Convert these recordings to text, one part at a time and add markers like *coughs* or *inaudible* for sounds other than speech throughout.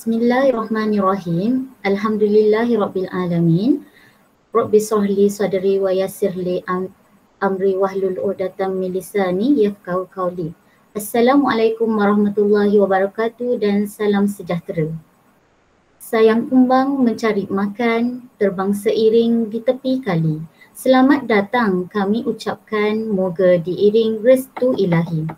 Bismillahirrahmanirrahim. Alhamdulillahi Rabbil Alamin. Rabbi sohli sadri wa yasirli am, amri wahlul udatam milisani yafkau kauli. Assalamualaikum warahmatullahi wabarakatuh dan salam sejahtera. Sayang kumbang mencari makan, terbang seiring di tepi kali. Selamat datang kami ucapkan moga diiring restu ilahi.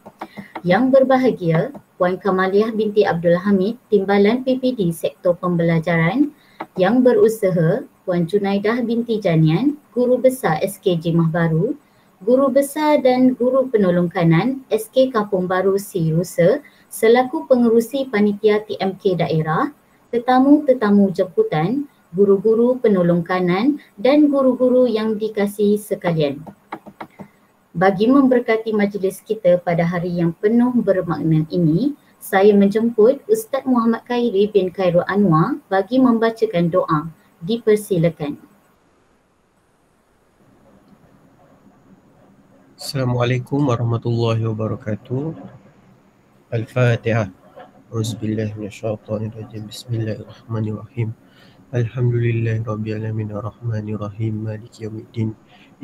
Yang berbahagia, Puan Kamaliah binti Abdul Hamid, Timbalan PPD Sektor Pembelajaran, yang berusaha, Puan Junaidah binti Janian, Guru Besar SK Jimah Baru, Guru Besar dan Guru Penolong Kanan SK Kapung Baru Si Rusa, selaku pengerusi Panitia TMK Daerah, tetamu-tetamu jemputan, guru-guru penolong kanan dan guru-guru yang dikasihi sekalian. Bagi memberkati majlis kita pada hari yang penuh bermakna ini, saya menjemput Ustaz Muhammad Khairi bin Khairul Anwar bagi membacakan doa. Dipersilakan. Assalamualaikum warahmatullahi wabarakatuh. Al-Fatihah. Auzubillahi minasyaitonirrajim. Bismillahirrahmanirrahim. Alhamdulillahirobbilalamin. Rahmanirrahim. arrahmanirrahim maliki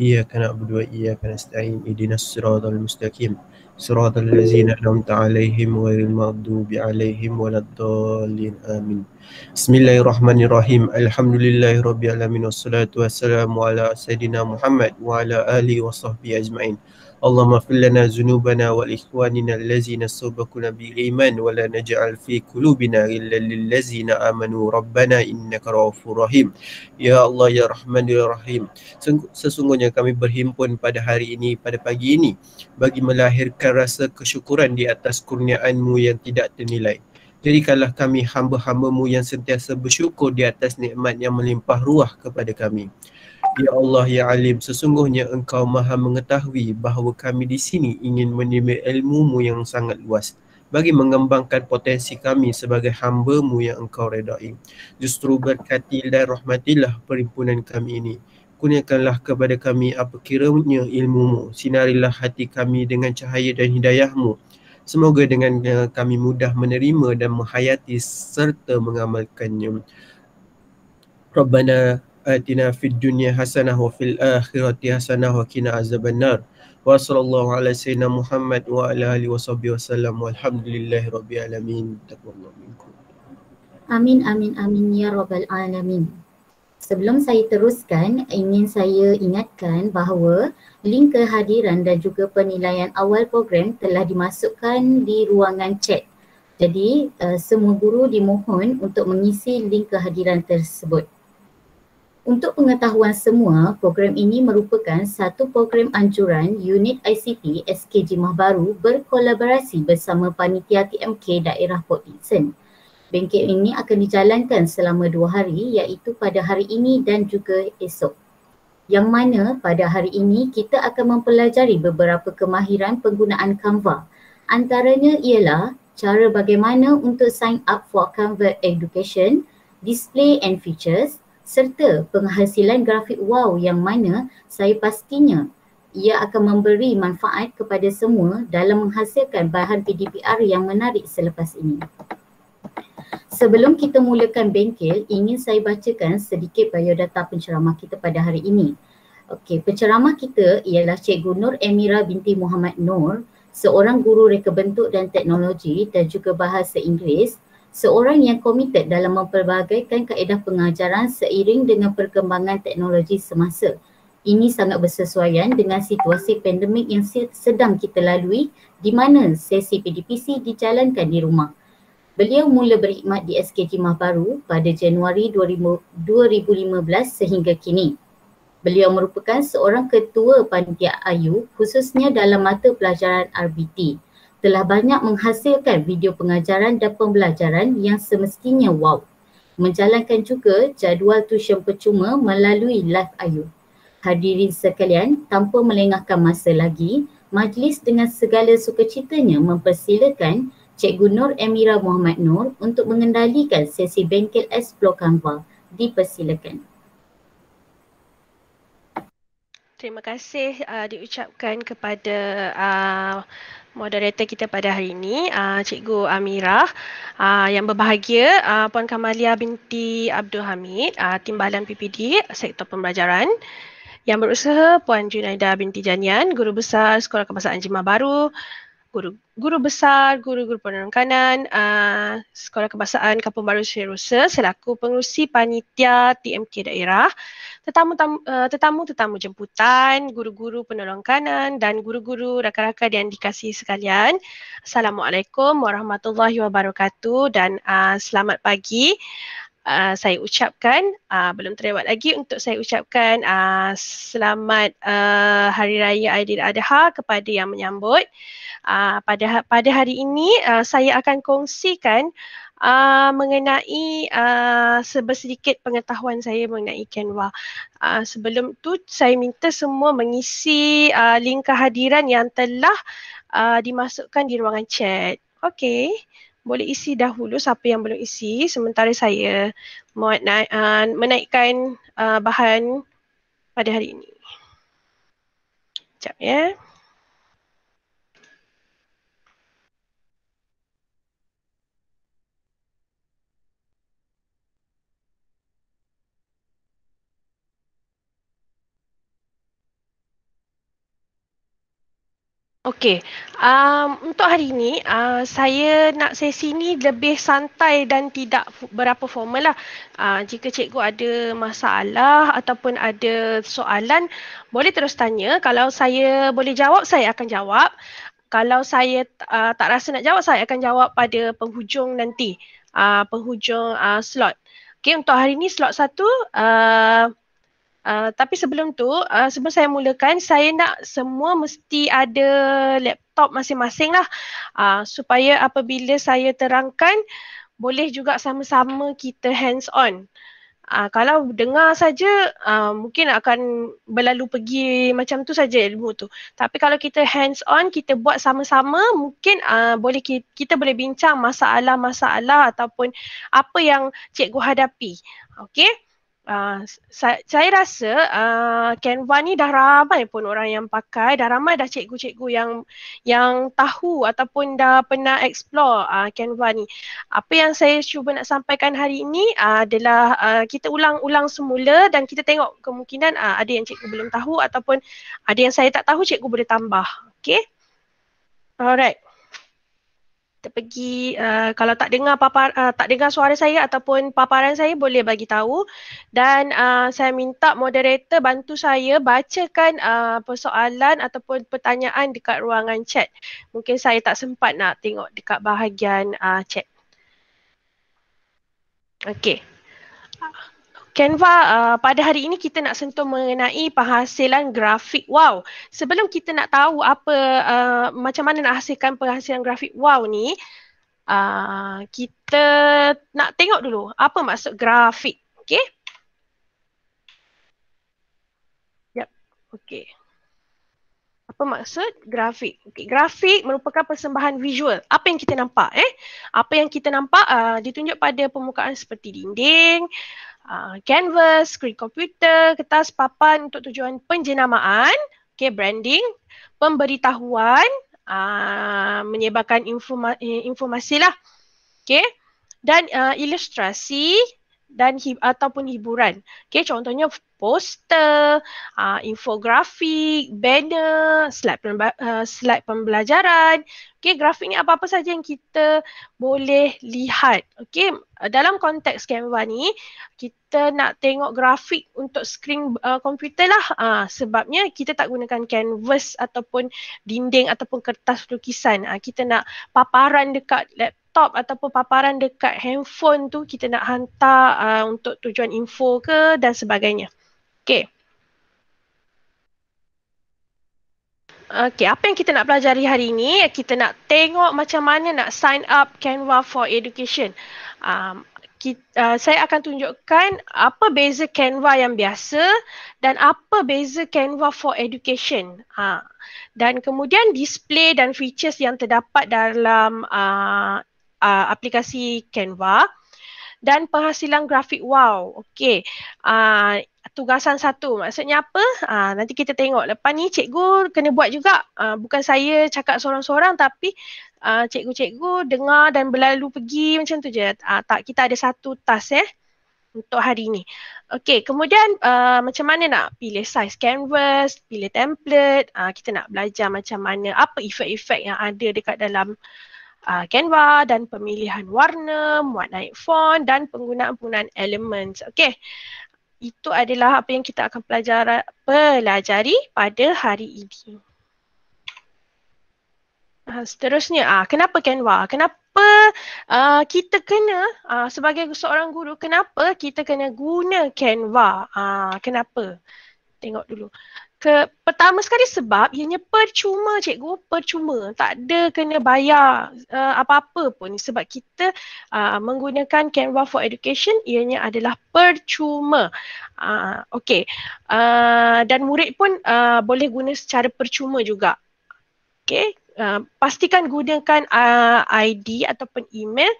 إياك نعبد وإياك نستعين اهدنا الصراط المستقيم صراط الذين أنعمت عليهم غير المغضوب عليهم ولا الضالين آمين بسم الله الرحمن الرحيم الحمد لله رب العالمين والصلاة والسلام على سيدنا محمد وعلى آله وصحبه أجمعين اللهم اغفر لنا ذنوبنا ولاخواننا الذين سبقونا بالايمان ولا نجعل في قلوبنا الا للذين امنوا ربنا انك رؤوف رحيم يا Allah ya rahman ya rahim. sesungguhnya kami berhimpun pada hari ini pada pagi ini bagi melahirkan rasa kesyukuran di atas kurniaanmu yang tidak ternilai Jadikanlah kami hamba-hambamu yang sentiasa bersyukur di atas nikmat yang melimpah ruah kepada kami. Ya Allah Ya Alim, sesungguhnya engkau maha mengetahui bahawa kami di sini ingin menerima ilmu-Mu yang sangat luas bagi mengembangkan potensi kami sebagai hamba-Mu yang engkau redai. Justru berkatil dan rahmatilah perimpunan kami ini. Kurniakanlah kepada kami apa kiranya ilmu-Mu. Sinarilah hati kami dengan cahaya dan hidayah-Mu. Semoga dengan eh, kami mudah menerima dan menghayati serta mengamalkannya. Rabbana atina fid dunya hasanah wa fil akhirati hasanah wa qina azabannar wa sallallahu ala sayyidina muhammad wa ala alihi washabihi wasallam walhamdulillahi rabbil alamin taqabbalallahu minkum amin amin amin ya rabbal alamin Sebelum saya teruskan, ingin saya ingatkan bahawa link kehadiran dan juga penilaian awal program telah dimasukkan di ruangan chat. Jadi, uh, semua guru dimohon untuk mengisi link kehadiran tersebut. Untuk pengetahuan semua, program ini merupakan satu program anjuran unit ICT SK Jimah Baru berkolaborasi bersama Panitia TMK Daerah Port Dickson. Bengkel ini akan dijalankan selama dua hari iaitu pada hari ini dan juga esok. Yang mana pada hari ini kita akan mempelajari beberapa kemahiran penggunaan Canva. Antaranya ialah cara bagaimana untuk sign up for Canva Education, display and features, serta penghasilan grafik wow yang mana saya pastinya ia akan memberi manfaat kepada semua dalam menghasilkan bahan PDPR yang menarik selepas ini. Sebelum kita mulakan bengkel, ingin saya bacakan sedikit biodata penceramah kita pada hari ini. Okey, penceramah kita ialah Cik Nur Emira binti Muhammad Nur, seorang guru reka bentuk dan teknologi dan juga bahasa Inggeris seorang yang komited dalam memperbagaikan kaedah pengajaran seiring dengan perkembangan teknologi semasa. Ini sangat bersesuaian dengan situasi pandemik yang sedang kita lalui di mana sesi PDPC dijalankan di rumah. Beliau mula berkhidmat di SKG Mah pada Januari 2015 sehingga kini. Beliau merupakan seorang ketua panitia Ayu khususnya dalam mata pelajaran RBT telah banyak menghasilkan video pengajaran dan pembelajaran yang semestinya wow. Menjalankan juga jadual tuition percuma melalui live ayu. Hadirin sekalian, tanpa melengahkan masa lagi, majlis dengan segala sukacitanya mempersilakan Cikgu Nur Emira Muhammad Nur untuk mengendalikan sesi bengkel Explore Canva. Dipersilakan. Terima kasih uh, diucapkan kepada uh, moderator kita pada hari ini, uh, Cikgu Amira, uh, ah, yang berbahagia, uh, Puan Kamalia binti Abdul Hamid, uh, Timbalan PPD Sektor Pembelajaran yang berusaha Puan Junaida binti Janian, Guru Besar Sekolah Kebangsaan Jemaah Baru, Guru Guru Besar, Guru-Guru Penerangkanan, uh, Sekolah Kebangsaan Kampung Baru Sri Rusa selaku pengurusi Panitia TMK Daerah Eh, tetamu-tetamu tetamu jemputan, guru-guru penolong kanan dan guru-guru rakan-rakan yang dikasihi sekalian. Assalamualaikum warahmatullahi wabarakatuh dan uh, selamat pagi. Uh, saya ucapkan uh, belum terlewat lagi untuk saya ucapkan uh, selamat uh, hari raya Aidil Adha kepada yang menyambut uh, pada pada hari ini uh, saya akan kongsikan uh, mengenai uh, ah, sedikit pengetahuan saya mengenai Canva. Uh, sebelum tu saya minta semua mengisi uh, link kehadiran yang telah uh, dimasukkan di ruangan chat. Okey. Boleh isi dahulu siapa yang belum isi sementara saya muat na- uh, menaikkan uh, bahan pada hari ini. Sekejap ya. Yeah. Okey. Um, untuk hari ini, uh, saya nak sesi ni lebih santai dan tidak berapa formal lah. Uh, jika cikgu ada masalah ataupun ada soalan, boleh terus tanya. Kalau saya boleh jawab, saya akan jawab. Kalau saya uh, tak rasa nak jawab, saya akan jawab pada penghujung nanti. Uh, penghujung uh, slot. Okey, untuk hari ini slot satu, uh, Ah, tapi sebelum tu, uh, sebelum saya mulakan, saya nak semua mesti ada laptop masing-masing lah uh, supaya apabila saya terangkan, boleh juga sama-sama kita hands on. Uh, kalau dengar saja, uh, mungkin akan berlalu pergi macam tu saja ilmu tu. Tapi kalau kita hands on, kita buat sama-sama, mungkin uh, boleh kita, kita boleh bincang masalah-masalah ataupun apa yang cikgu hadapi. Okay? Uh, ah, saya, saya rasa uh, Canva ni dah ramai pun orang yang pakai dah ramai dah cikgu-cikgu yang yang tahu ataupun dah pernah explore uh, Canva ni. Apa yang saya cuba nak sampaikan hari ini uh, adalah uh, kita ulang-ulang semula dan kita tengok kemungkinan uh, ada yang cikgu belum tahu ataupun ada yang saya tak tahu cikgu boleh tambah. Okay. Alright kita pergi uh, kalau tak dengar papar uh, eh, tak dengar suara saya ataupun paparan saya boleh bagi tahu dan uh, saya minta moderator bantu saya bacakan uh, persoalan ataupun pertanyaan dekat ruangan chat. Mungkin saya tak sempat nak tengok dekat bahagian uh, chat. Okey. Canva uh, pada hari ini kita nak sentuh mengenai penghasilan grafik wow. Sebelum kita nak tahu apa uh, macam mana nak hasilkan penghasilan grafik wow ni, uh, kita nak tengok dulu apa maksud grafik. Okay. Yep. Okay apa maksud grafik okay, grafik merupakan persembahan visual apa yang kita nampak eh apa yang kita nampak uh, ditunjuk pada permukaan seperti dinding uh, canvas skrin komputer kertas papan untuk tujuan penjenamaan okay branding pemberitahuan uh, menyebarkan informa- eh, informasi lah okay dan uh, ilustrasi dan hi- ataupun hiburan. Okay, contohnya poster, uh, infografik, banner, slide, pemba- uh, slide pembelajaran. Okay, grafik ni apa-apa saja yang kita boleh lihat. Okay, dalam konteks Canva ni, kita nak tengok grafik untuk skrin eh, komputer lah. Uh, sebabnya kita tak gunakan canvas ataupun dinding ataupun kertas lukisan. Uh, kita nak paparan dekat lap, laptop ataupun paparan dekat handphone tu kita nak hantar uh, untuk tujuan info ke dan sebagainya. Okay. Okay, apa yang kita nak pelajari hari ini, kita nak tengok macam mana nak sign up Canva for Education. Um, kita, uh, saya akan tunjukkan apa beza Canva yang biasa dan apa beza Canva for Education. Ha. Dan kemudian display dan features yang terdapat dalam uh, uh, aplikasi Canva dan penghasilan grafik wow. Okey. Uh, tugasan satu. Maksudnya apa? Uh, nanti kita tengok. Lepas ni cikgu kena buat juga. Uh, bukan saya cakap seorang-seorang tapi uh, cikgu-cikgu dengar dan berlalu pergi macam tu je. Uh, tak kita ada satu task eh untuk hari ni. Okey, kemudian uh, macam mana nak pilih size canvas, pilih template, uh, kita nak belajar macam mana apa efek-efek yang ada dekat dalam uh, uh, Canva dan pemilihan warna, muat naik font dan penggunaan-penggunaan elements. Okey. Itu adalah apa yang kita akan pelajari, pelajari pada hari ini. Uh, seterusnya, uh, kenapa Canva? Kenapa uh, kita kena uh, sebagai seorang guru, kenapa kita kena guna Canva? Uh, kenapa? Tengok dulu ke pertama sekali sebab ianya percuma cikgu percuma tak ada kena bayar uh, apa-apa pun sebab kita uh, menggunakan Canva for Education ianya adalah percuma. Uh, ah, okay uh, ah, dan murid pun uh, boleh guna secara percuma juga. Okay uh, pastikan gunakan uh, ID ataupun email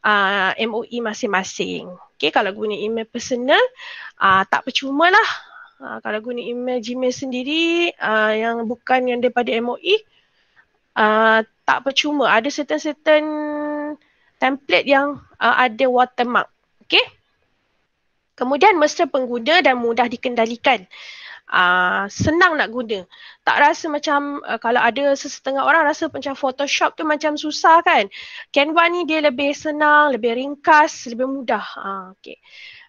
uh, MOE masing-masing. Okay kalau guna email personal uh, tak percuma lah. Ha, kalau guna email Gmail sendiri uh, yang bukan yang daripada MOE uh, ha, tak percuma. Ada certain-certain template yang uh, ada watermark. Okay. Kemudian mesra pengguna dan mudah dikendalikan. Uh, senang nak guna. Tak rasa macam uh, kalau ada sesetengah orang rasa macam Photoshop tu macam susah kan. Canva ni dia lebih senang, lebih ringkas, lebih mudah. Uh, okay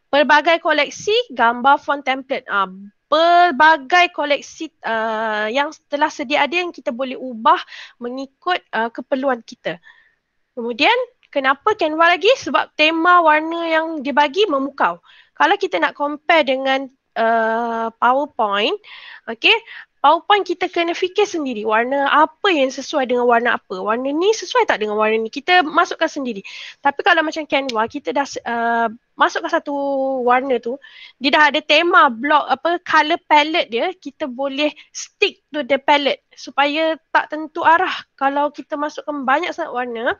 pelbagai koleksi gambar font template. Ah, pelbagai koleksi uh, yang telah sedia ada yang kita boleh ubah mengikut uh, keperluan kita. Kemudian, kenapa Canva lagi? Sebab tema warna yang dia bagi memukau. Kalau kita nak compare dengan uh, PowerPoint, okay, Paupan kita kena fikir sendiri warna apa yang sesuai dengan warna apa. Warna ni sesuai tak dengan warna ni. Kita masukkan sendiri. Tapi kalau macam Canva kita dah uh, masukkan satu warna tu, dia dah ada tema block apa color palette dia, kita boleh stick to the palette supaya tak tentu arah. Kalau kita masukkan banyak sangat warna,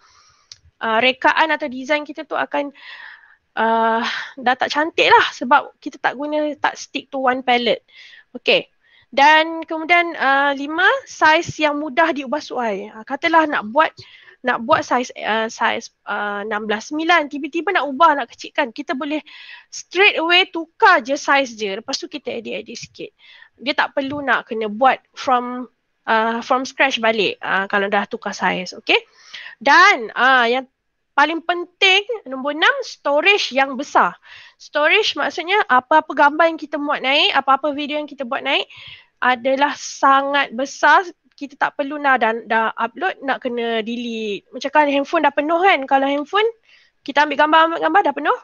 uh, rekaan atau design kita tu akan uh, dah tak cantik lah sebab kita tak guna tak stick to one palette. Okay. Dan kemudian uh, lima, saiz yang mudah diubah suai. Uh, katalah nak buat nak buat saiz uh, saiz uh, 16.9 tiba-tiba nak ubah nak kecilkan kita boleh straight away tukar je saiz je lepas tu kita edit edit sikit dia tak perlu nak kena buat from uh, from scratch balik uh, kalau dah tukar saiz Okay. dan uh, yang paling penting nombor enam storage yang besar storage maksudnya apa-apa gambar yang kita buat naik apa-apa video yang kita buat naik adalah sangat besar kita tak perlu nak dah, dah upload nak kena delete. Macam kan handphone dah penuh kan. Kalau handphone kita ambil gambar ambil gambar dah penuh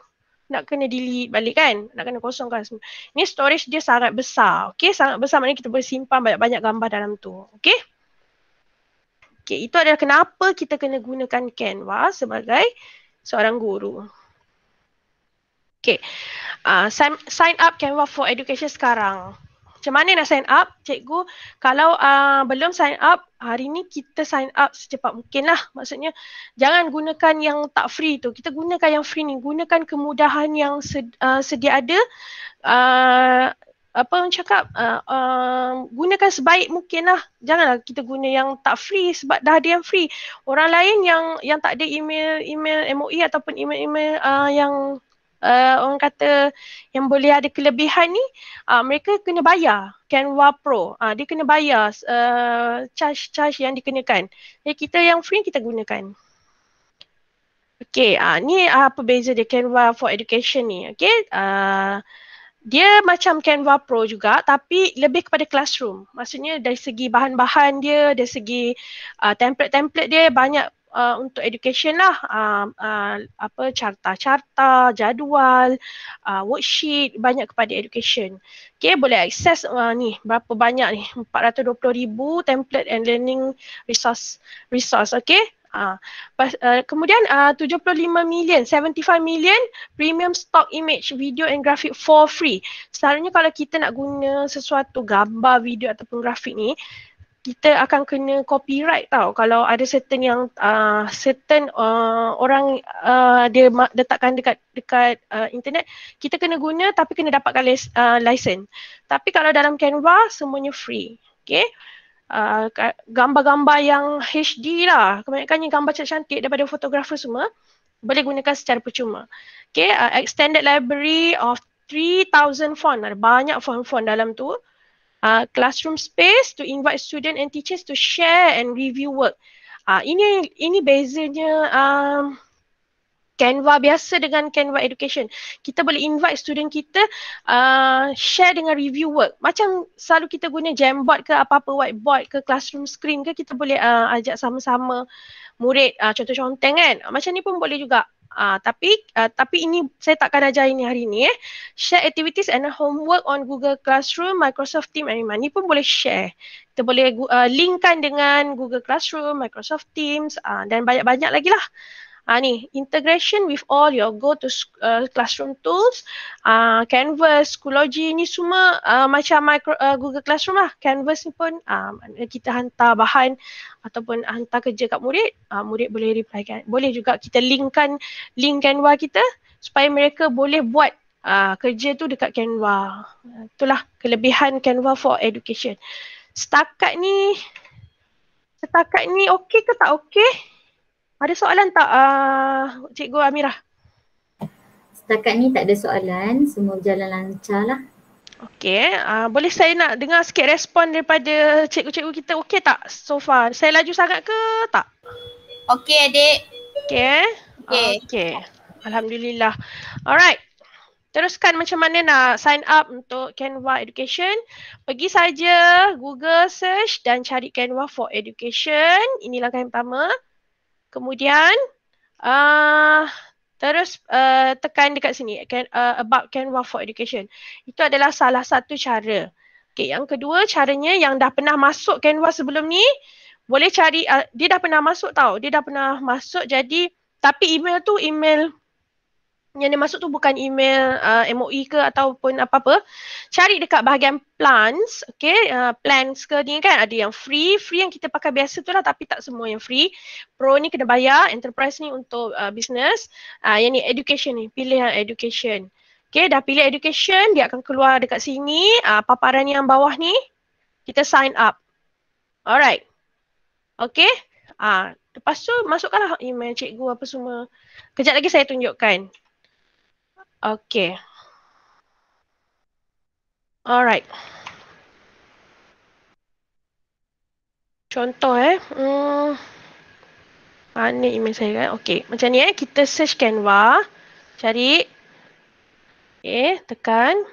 nak kena delete balik kan. Nak kena kosongkan semua. Ni storage dia sangat besar. Okey, sangat besar maknanya kita boleh simpan banyak-banyak gambar dalam tu. Okey, okey. itu adalah kenapa kita kena gunakan Canva sebagai seorang guru. Okey, Uh, sign, sign up Canva for Education sekarang macam mana nak sign up cikgu kalau uh, belum sign up hari ni kita sign up secepat mungkin lah maksudnya jangan gunakan yang tak free tu kita gunakan yang free ni gunakan kemudahan yang sed, uh, sedia ada uh, apa orang cakap uh, uh, gunakan sebaik mungkin lah janganlah kita guna yang tak free sebab dah ada yang free orang lain yang yang tak ada email email MOE ataupun email-email uh, yang uh, orang kata yang boleh ada kelebihan ni uh, mereka kena bayar Canva Pro uh, dia kena bayar uh, charge-charge yang dikenakan jadi eh, kita yang free kita gunakan Okay, uh, ah, ni uh, apa beza dia Canva for Education ni. Okay, uh, dia macam Canva Pro juga tapi lebih kepada classroom. Maksudnya dari segi bahan-bahan dia, dari segi uh, template-template dia banyak uh, untuk education lah uh, uh, apa carta-carta, jadual, uh, worksheet banyak kepada education. Okay boleh akses uh, ni berapa banyak ni 420,000 template and learning resource resource okay. Uh, pas, uh, kemudian uh, 75 million, 75 million premium stock image, video and graphic for free. Selalunya kalau kita nak guna sesuatu gambar, video ataupun grafik ni, kita akan kena copyright tau kalau ada certain yang uh, certain uh, orang uh, dia letakkan dekat dekat uh, internet kita kena guna tapi kena dapatkan uh, license tapi kalau dalam Canva semuanya free okey uh, gambar-gambar yang HD lah yang gambar cantik-cantik daripada fotografer semua boleh gunakan secara percuma okey uh, extended library of 3000 font ada banyak font-font dalam tu uh, classroom space to invite student and teachers to share and review work. Uh, ini ini bezanya um, Canva biasa dengan Canva Education. Kita boleh invite student kita uh, share dengan review work. Macam selalu kita guna jamboard ke apa-apa whiteboard ke classroom screen ke kita boleh uh, ajak sama-sama murid uh, contoh contoh kan. Macam ni pun boleh juga. Ah, uh, tapi uh, tapi ini saya takkan ajar ini hari ini eh. Share activities and homework on Google Classroom, Microsoft Teams and Ini pun boleh share. Kita boleh uh, linkkan dengan Google Classroom, Microsoft Teams uh, dan banyak-banyak lagi lah uh, ni integration with all your go to uh, classroom tools uh, canvas schoology ni semua uh, macam micro uh, google classroom lah canvas ni pun uh, kita hantar bahan ataupun hantar kerja kat murid uh, murid boleh reply kan boleh juga kita linkkan link canva kita supaya mereka boleh buat Uh, kerja tu dekat Canva. itulah kelebihan Canva for education. Setakat ni, setakat ni okey ke tak okey? Ada soalan tak uh, Cikgu Amirah? Setakat ni tak ada soalan, semua berjalan lancar lah. Okey, uh, boleh saya nak dengar sikit respon daripada cikgu-cikgu kita okey tak so far? Saya laju sangat ke tak? Okey adik. Okey. Ah, okey. Uh, okay. Alhamdulillah. Alright. Teruskan macam mana nak sign up untuk Canva Education. Pergi saja Google search dan cari Canva for Education. Ini langkah yang pertama. Kemudian uh, terus uh, tekan dekat sini can, uh, about Canva for Education. Itu adalah salah satu cara. Okay, yang kedua caranya yang dah pernah masuk Canva sebelum ni boleh cari, uh, dia dah pernah masuk tau. Dia dah pernah masuk jadi tapi email tu email yang dia masuk tu bukan email uh, MOE ke ataupun apa-apa cari dekat bahagian plans okay uh, plans ke ni kan ada yang free free yang kita pakai biasa tu lah tapi tak semua yang free pro ni kena bayar enterprise ni untuk uh, business uh, yang ni education ni pilih yang education okay dah pilih education dia akan keluar dekat sini uh, paparan yang bawah ni kita sign up alright okay uh, lepas tu masukkanlah email cikgu apa semua kejap lagi saya tunjukkan Okay. Alright. Contoh eh. Hmm. Panik email saya kan. Okay. Macam ni eh. Kita search Canva. Cari. Okay. Tekan.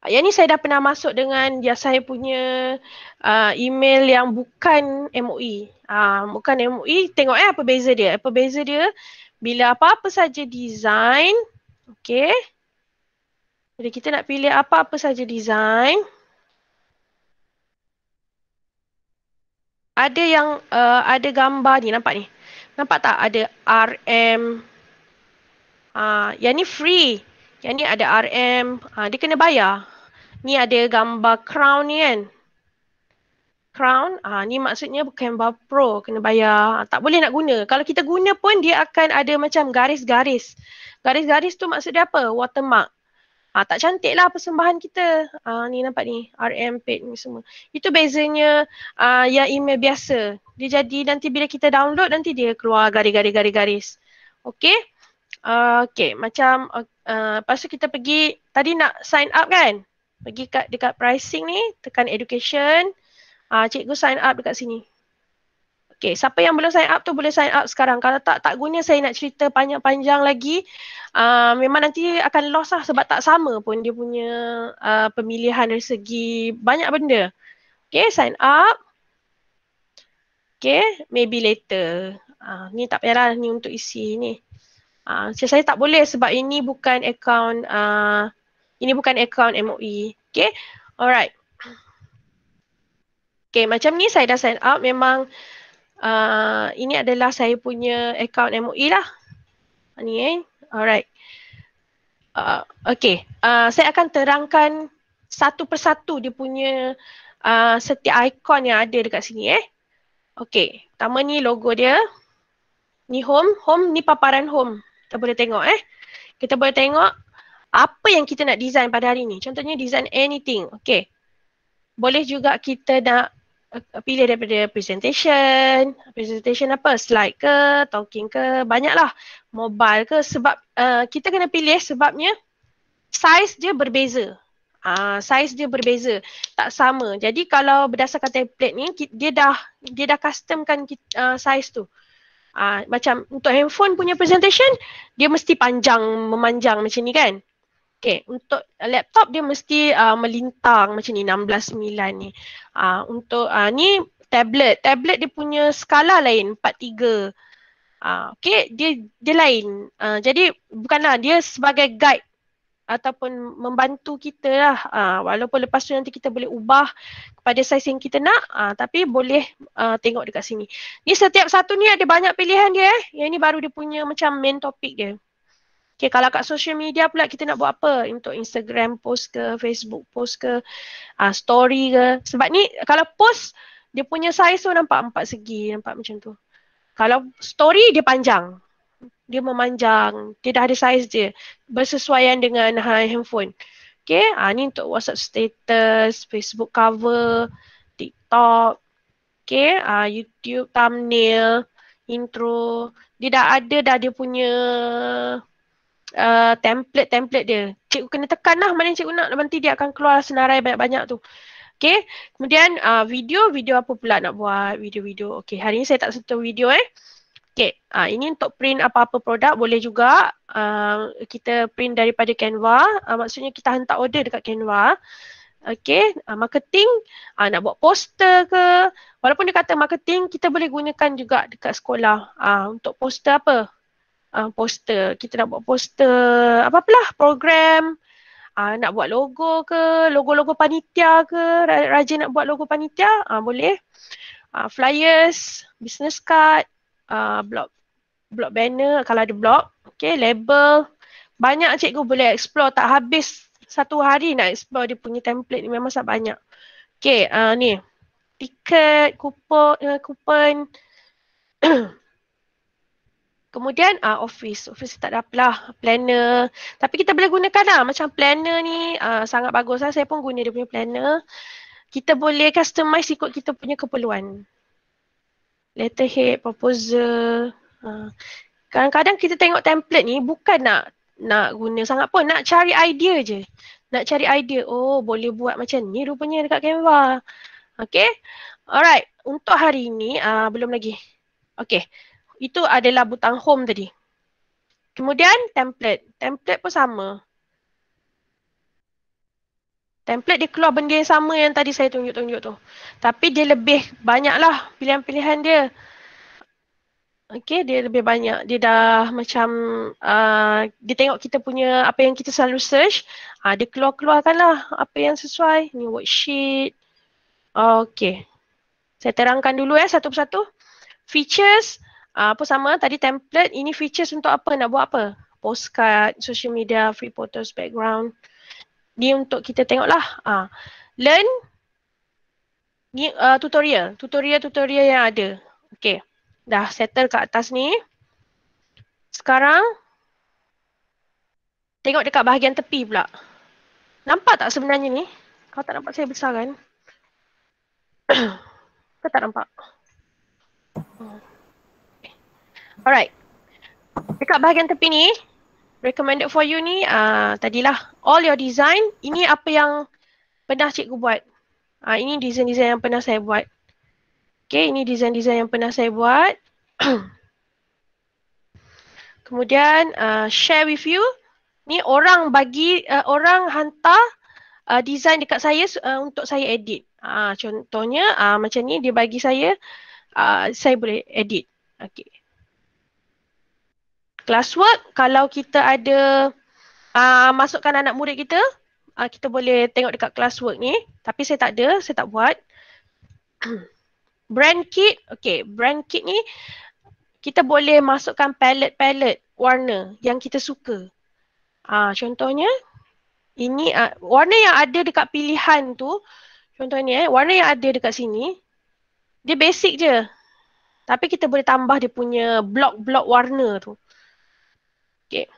Ah, yang ni saya dah pernah masuk dengan dia saya punya uh, email yang bukan MOE. Uh, ah, bukan MOE. Tengok eh apa beza dia. Apa beza dia. Bila apa-apa saja design. Okey. Jadi kita nak pilih apa-apa saja design. Ada yang uh, ada gambar ni nampak ni. Nampak tak ada RM. Uh, ah, yang ni free. Yang ni ada RM. Uh, ah, dia kena bayar. Ni ada gambar crown ni kan crown ah ni maksudnya Canva Pro kena bayar tak boleh nak guna kalau kita guna pun dia akan ada macam garis-garis garis-garis tu maksud dia apa watermark ah tak cantik lah persembahan kita ah ni nampak ni RM paid ni semua itu bezanya ah yang email biasa dia jadi nanti bila kita download nanti dia keluar garis-garis-garis-garis okey uh, okey macam uh, uh, lepas tu kita pergi tadi nak sign up kan pergi kat dekat pricing ni tekan education Ah, uh, cikgu sign up dekat sini. Okay, siapa yang belum sign up tu boleh sign up sekarang. Kalau tak, tak guna saya nak cerita panjang-panjang lagi. Uh, memang nanti akan lost lah sebab tak sama pun dia punya uh, pemilihan dari segi banyak benda. Okay, sign up. Okay, maybe later. Uh, ni tak payahlah ni untuk isi ni. Uh, saya tak boleh sebab ini bukan account, uh, ini bukan account MOE. Okay, alright. Okay, macam ni saya dah sign up. Memang uh, ini adalah saya punya account MOE lah. Ni eh. Alright. Uh, okay, uh, saya akan terangkan satu persatu dia punya uh, setiap ikon yang ada dekat sini eh. Okay, pertama ni logo dia. Ni home, home ni paparan home. Kita boleh tengok eh. Kita boleh tengok apa yang kita nak design pada hari ni. Contohnya design anything. Okay. Boleh juga kita nak pilih daripada presentation, presentation apa, slide ke, talking ke, banyaklah. Mobile ke sebab uh, kita kena pilih sebabnya size dia berbeza. Ah uh, size dia berbeza, tak sama. Jadi kalau berdasarkan template ni dia dah dia dah customkan uh, size tu. Ah uh, macam untuk handphone punya presentation dia mesti panjang memanjang macam ni kan. Okay, untuk laptop dia mesti uh, melintang macam ni, 16.9 ni. Uh, untuk uh, ni tablet. Tablet dia punya skala lain, 4.3. Uh, okay, dia, dia lain. Uh, jadi, bukanlah dia sebagai guide ataupun membantu kita lah. Uh, walaupun lepas tu nanti kita boleh ubah kepada saiz yang kita nak, uh, tapi boleh uh, tengok dekat sini. Ni setiap satu ni ada banyak pilihan dia eh. Yang ni baru dia punya macam main topik dia. Okay, kalau kat social media pula kita nak buat apa? Untuk Instagram post ke, Facebook post ke, uh, story ke. Sebab ni kalau post, dia punya size tu nampak empat segi, nampak macam tu. Kalau story, dia panjang. Dia memanjang, dia dah ada size dia. Bersesuaian dengan ha, handphone. Okay, uh, ah, ni untuk WhatsApp status, Facebook cover, TikTok. Okay, uh, ah, YouTube thumbnail, intro. Dia dah ada dah dia punya template-template uh, dia. Cikgu kena tekan lah mana cikgu nak nanti dia akan keluar senarai banyak-banyak tu. Okay, kemudian uh, video, video apa pula nak buat video-video. Okay, hari ni saya tak sentuh video eh. Okay, uh, ini untuk print apa-apa produk boleh juga. Uh, kita print daripada Canva, uh, maksudnya kita hantar order dekat Canva. Okay, uh, marketing, uh, nak buat poster ke. Walaupun dia kata marketing, kita boleh gunakan juga dekat sekolah uh, untuk poster apa uh, poster. Kita nak buat poster apa-apalah program uh, nak buat logo ke, logo-logo panitia ke, rajin nak buat logo panitia, uh, boleh. Uh, flyers, business card, uh, blog blog banner kalau ada blog, okay, label. Banyak cikgu boleh explore, tak habis satu hari nak explore dia punya template ni memang sangat banyak. Okay, uh, ni. Tiket, kupon, uh, kupon. *clears throat* Kemudian uh, office. Office tak ada lah. Planner. Tapi kita boleh gunakan lah. Macam planner ni uh, sangat bagus lah. Saya pun guna dia punya planner. Kita boleh customize ikut kita punya keperluan. Letterhead, proposal. Ah. Kadang-kadang uh. kita tengok template ni bukan nak nak guna sangat pun. Nak cari idea je. Nak cari idea. Oh boleh buat macam ni rupanya dekat Canva. Okay. Alright. Untuk hari ni uh, belum lagi. Okay. Itu adalah butang home tadi. Kemudian template. Template pun sama. Template dia keluar benda yang sama yang tadi saya tunjuk-tunjuk tu. Tapi dia lebih banyaklah pilihan-pilihan dia. Okay, dia lebih banyak. Dia dah macam uh, dia tengok kita punya apa yang kita selalu search. Uh, dia keluar-keluarkan lah apa yang sesuai. New worksheet. Okay. Saya terangkan dulu ya eh, satu persatu. Features. Features. Uh, apa sama tadi template, ini features untuk apa, nak buat apa. Postcard, social media, free photos, background. Ni untuk kita tengoklah. Ah, uh, learn ni uh, tutorial, tutorial-tutorial yang ada. Okey. Dah settle kat atas ni. Sekarang tengok dekat bahagian tepi pula. Nampak tak sebenarnya ni? Kau tak nampak saya besar kan? *coughs* Kau tak nampak. Alright. Dekat bahagian tepi ni, recommended for you ni, uh, tadilah all your design. Ini apa yang pernah cikgu buat. Uh, ini design-design yang pernah saya buat. Okay, ini design-design yang pernah saya buat. *clears throat* Kemudian uh, share with you. Ni orang bagi, uh, orang hantar uh, design dekat saya uh, untuk saya edit. Uh, contohnya uh, macam ni dia bagi saya, uh, saya boleh edit. Okay classwork kalau kita ada uh, masukkan anak murid kita uh, kita boleh tengok dekat classwork ni tapi saya tak ada saya tak buat *clears throat* brand kit okey brand kit ni kita boleh masukkan palette-palette warna yang kita suka uh, contohnya ini uh, warna yang ada dekat pilihan tu contohnya eh, warna yang ada dekat sini dia basic je tapi kita boleh tambah dia punya blok-blok warna tu. Okay.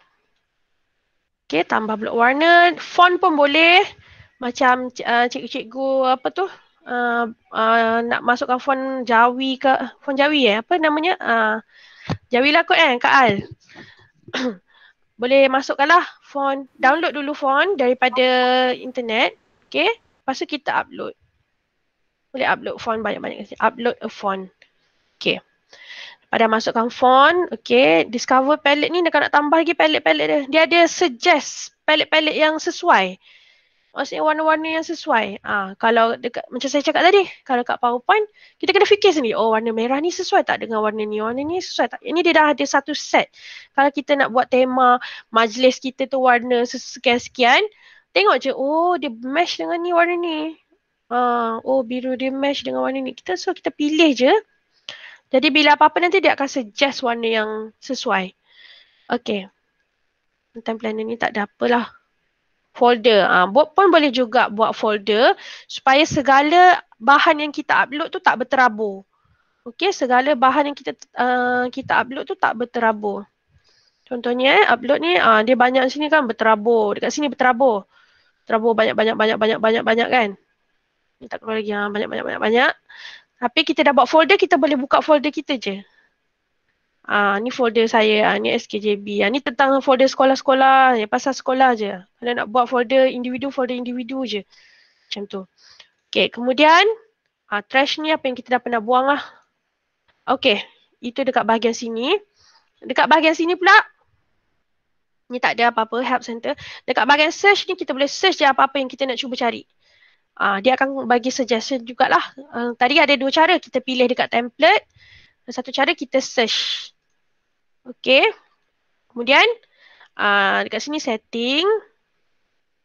Okay, tambah blok warna. Font pun boleh. Macam uh, cikgu-cikgu apa tu? Uh, uh, nak masukkan font Jawi ke? Font Jawi eh? Apa namanya? Uh, Jawi lah kot eh, Kak Al. *coughs* boleh lah. font. Download dulu font daripada internet. Okay. Lepas tu kita upload. Boleh upload font banyak-banyak. Upload a font. Okay ada masukkan font, okay. Discover palette ni, nak nak tambah lagi palette-palette dia. Dia ada suggest palette-palette yang sesuai. Maksudnya warna-warna yang sesuai. Ah, ha, Kalau dekat, macam saya cakap tadi, kalau kat PowerPoint, kita kena fikir sendiri, oh warna merah ni sesuai tak dengan warna ni, warna ni sesuai tak. Ini dia dah ada satu set. Kalau kita nak buat tema majlis kita tu warna sekian-sekian, tengok je, oh dia match dengan ni warna ni. Ah, ha, oh biru dia match dengan warna ni. Kita So kita pilih je, jadi bila apa-apa nanti dia akan suggest warna yang sesuai. Okay. Tentang planner ni tak ada apalah. Folder. Ha, buat pun boleh juga buat folder supaya segala bahan yang kita upload tu tak berterabur. Okay, segala bahan yang kita uh, kita upload tu tak berterabur. Contohnya eh, upload ni uh, dia banyak sini kan berterabur. Dekat sini berterabur. Terabur banyak-banyak-banyak-banyak-banyak kan. Ni tak keluar lagi. Banyak-banyak-banyak-banyak. Tapi kita dah buat folder, kita boleh buka folder kita je. Ah, ni folder saya, ah, ni SKJB. Ah, ni tentang folder sekolah-sekolah, ya, pasal sekolah je. Kalau nak buat folder individu, folder individu je. Macam tu. Okay, kemudian ah, trash ni apa yang kita dah pernah buang lah. Okay, itu dekat bahagian sini. Dekat bahagian sini pula, ni tak ada apa-apa, help center. Dekat bahagian search ni, kita boleh search je apa-apa yang kita nak cuba cari uh, dia akan bagi suggestion jugalah. Uh, tadi ada dua cara kita pilih dekat template. Satu cara kita search. Okay. Kemudian uh, dekat sini setting.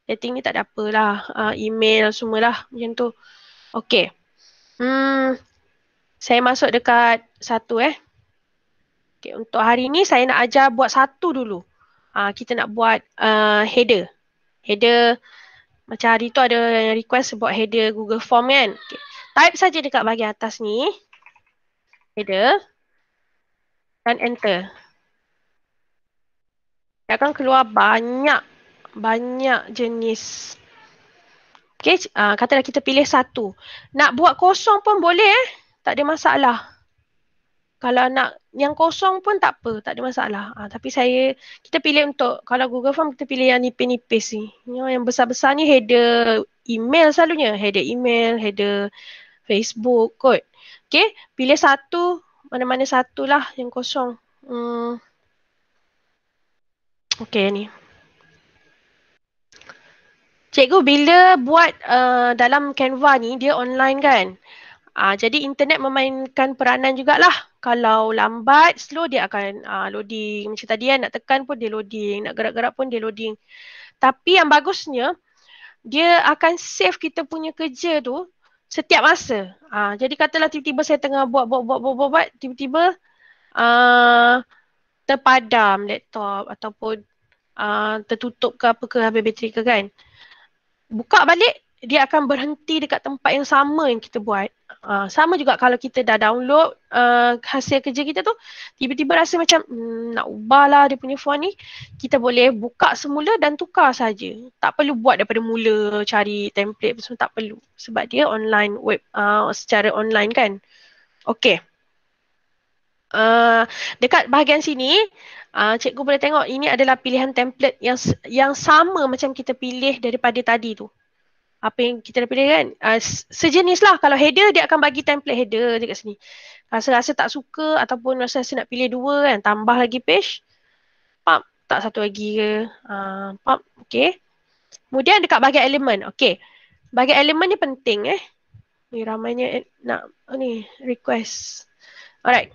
Setting ni tak ada apalah. Uh, email semualah macam tu. Okay. Hmm, saya masuk dekat satu eh. Okay, untuk hari ni saya nak ajar buat satu dulu. Uh, kita nak buat uh, header. Header macam hari tu ada request buat header Google Form kan. Okay. Type saja dekat bahagian atas ni. Header. Dan enter. Dia akan keluar banyak, banyak jenis. Okay, uh, katalah kita pilih satu. Nak buat kosong pun boleh eh? Tak ada masalah kalau nak yang kosong pun tak apa, tak ada masalah. Ha, tapi saya, kita pilih untuk, kalau Google Form kita pilih yang nipis-nipis ni. You yang besar-besar ni header email selalunya. Header email, header Facebook kot. Okay, pilih satu, mana-mana satu lah yang kosong. Hmm. Okay ni. Cikgu, bila buat uh, dalam Canva ni, dia online kan? Uh, jadi internet memainkan peranan jugalah. Kalau lambat, slow dia akan uh, loading. Macam tadi kan, nak tekan pun dia loading. Nak gerak-gerak pun dia loading. Tapi yang bagusnya, dia akan save kita punya kerja tu setiap masa. Uh, jadi katalah tiba-tiba saya tengah buat, buat, buat, buat, buat, buat. Tiba-tiba uh, terpadam laptop ataupun uh, tertutup ke apa ke, habis bateri ke kan. Buka balik, dia akan berhenti dekat tempat yang sama yang kita buat. Ah, sama juga kalau kita dah download uh, hasil kerja kita tu tiba-tiba rasa macam mm, nak ubahlah dia punya font ni kita boleh buka semula dan tukar saja tak perlu buat daripada mula cari template pun tak perlu sebab dia online web uh, secara online kan okey Uh, dekat bahagian sini uh, cikgu boleh tengok ini adalah pilihan template yang yang sama macam kita pilih daripada tadi tu apa yang kita dah pilih kan uh, sejenis lah kalau header dia akan bagi template header dekat sini rasa-rasa tak suka ataupun rasa-rasa nak pilih dua kan tambah lagi page pop tak satu lagi ke uh, ah, pop okay kemudian dekat bahagian elemen okay bahagian elemen ni penting eh ni ramainya eh, nak oh, ni request alright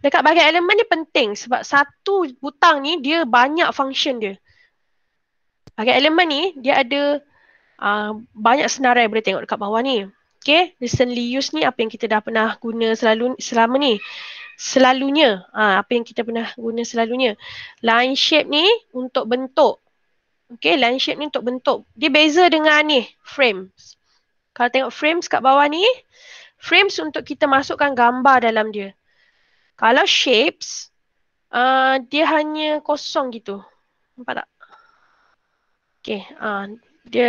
dekat bahagian elemen ni penting sebab satu butang ni dia banyak function dia bahagian elemen ni dia ada Ah, banyak senarai boleh tengok dekat bawah ni. Okay, recently use ni apa yang kita dah pernah guna selalu selama ni. Selalunya, uh, apa yang kita pernah guna selalunya. Line shape ni untuk bentuk. Okay, line shape ni untuk bentuk. Dia beza dengan ni, frames. Kalau tengok frames kat bawah ni, frames untuk kita masukkan gambar dalam dia. Kalau shapes, uh, dia hanya kosong gitu. Nampak tak? Okay, uh, dia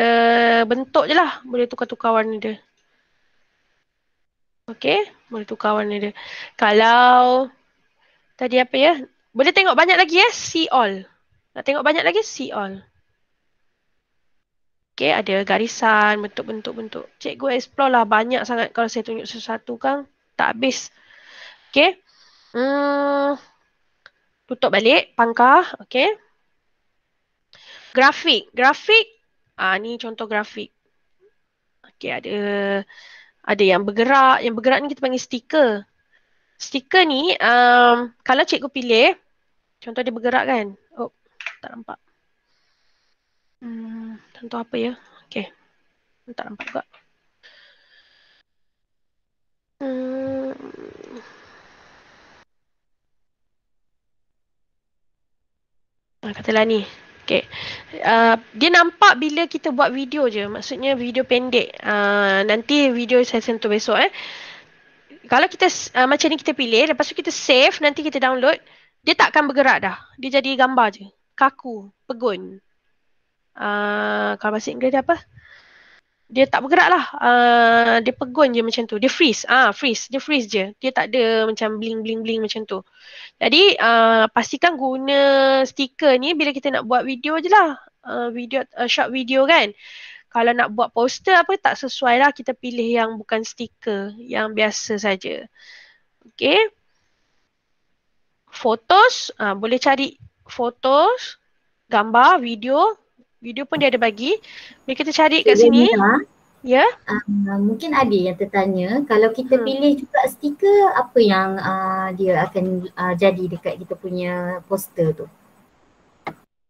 bentuk je lah. Boleh tukar-tukar warna dia. Okay. Boleh tukar warna dia. Kalau tadi apa ya? Boleh tengok banyak lagi ya? See all. Nak tengok banyak lagi? See all. Okay. Ada garisan, bentuk-bentuk-bentuk. Cikgu explore lah banyak sangat kalau saya tunjuk sesuatu kan. Tak habis. Okay. Hmm. Tutup balik. Pangkah. Okay. Grafik. Grafik. Ah ni contoh grafik. Okey ada ada yang bergerak, yang bergerak ni kita panggil stiker. Stiker ni um, kalau cikgu pilih contoh dia bergerak kan. Oh, tak nampak. Hmm, contoh apa ya? Okey. Tak nampak juga. Hmm. Katalah ni. Okay. Uh, dia nampak bila kita buat video je. Maksudnya video pendek. Uh, nanti video saya sentuh besok eh. Kalau kita uh, macam ni kita pilih. Lepas tu kita save. Nanti kita download. Dia tak akan bergerak dah. Dia jadi gambar je. Kaku. Pegun. Uh, kalau bahasa Inggeris dia apa? dia tak bergerak lah. Uh, dia pegun je macam tu. Dia freeze. Ah, freeze. Dia freeze je. Dia tak ada macam bling-bling-bling macam tu. Jadi uh, pastikan guna stiker ni bila kita nak buat video je lah. Uh, video, uh, short video kan. Kalau nak buat poster apa tak sesuai lah kita pilih yang bukan stiker. Yang biasa saja. Okay. Fotos. Uh, boleh cari fotos, gambar, video video pun dia ada bagi. Mari kita cari kat sini. Ah. Ya. Yeah. Uh, mungkin ada yang tertanya kalau kita hmm. pilih juga stiker apa yang uh, dia akan uh, jadi dekat kita punya poster tu.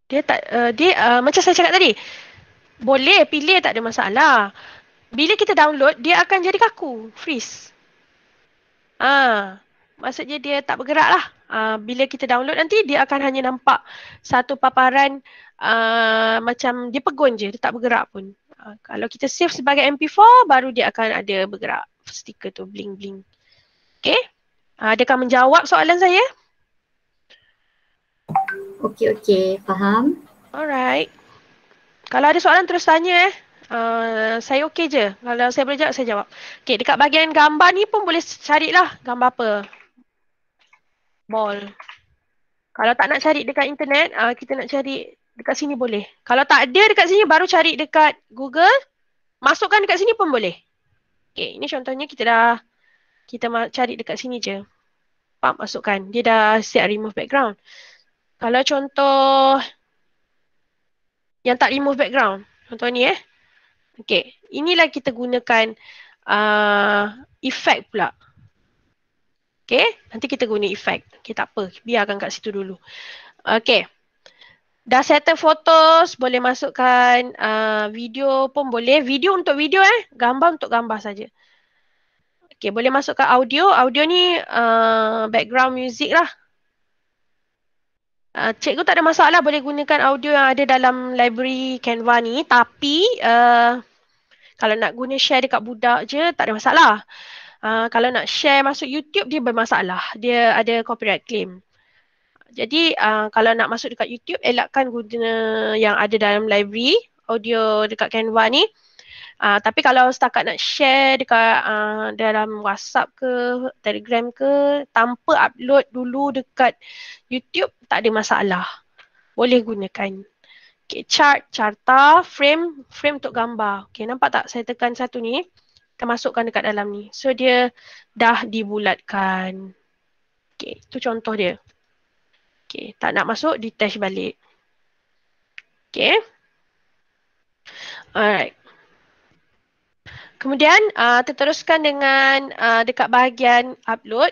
Dia tak uh, dia uh, macam saya cakap tadi. Boleh pilih tak ada masalah. Bila kita download dia akan jadi kaku, freeze. Ah. Uh, maksudnya dia tak bergerak lah. Uh, bila kita download nanti dia akan hanya nampak satu paparan uh, macam dia pegun je, dia tak bergerak pun. Uh, kalau kita save sebagai MP4 baru dia akan ada bergerak stiker tu bling bling. Okay. Ah, adakah menjawab soalan saya? Okey, okey. Faham. Alright. Kalau ada soalan terus tanya eh. Uh, saya okey je. Kalau saya boleh jawab, saya jawab. Okey, dekat bahagian gambar ni pun boleh carilah gambar apa. Ball. Kalau tak nak cari dekat internet, uh, kita nak cari dekat sini boleh. Kalau tak ada dekat sini baru cari dekat Google. Masukkan dekat sini pun boleh. okey ini contohnya kita dah kita cari dekat sini je. Pump masukkan. Dia dah siap remove background. Kalau contoh yang tak remove background. Contoh ni eh. Okay, inilah kita gunakan uh, effect pula. okey nanti kita guna effect. Okay, tak apa. Biarkan kat situ dulu. okey Dah settle photos, boleh masukkan uh, video pun boleh. Video untuk video eh. Gambar untuk gambar saja. Okay, boleh masukkan audio. Audio ni uh, background music lah. Uh, cikgu tak ada masalah boleh gunakan audio yang ada dalam library Canva ni. Tapi uh, kalau nak guna share dekat budak je, tak ada masalah. Uh, kalau nak share masuk YouTube, dia bermasalah. Dia ada copyright claim. Jadi uh, kalau nak masuk dekat YouTube elakkan guna yang ada dalam library audio dekat Canva ni. Uh, tapi kalau setakat nak share dekat uh, dalam WhatsApp ke Telegram ke tanpa upload dulu dekat YouTube tak ada masalah. Boleh gunakan. Okay, chart, carta, frame, frame untuk gambar. Okay, nampak tak saya tekan satu ni. Kita masukkan dekat dalam ni. So dia dah dibulatkan. Okay, itu contoh dia. Okay, tak nak masuk, detach balik. Okay. Alright. Kemudian, uh, terteruskan dengan uh, dekat bahagian upload.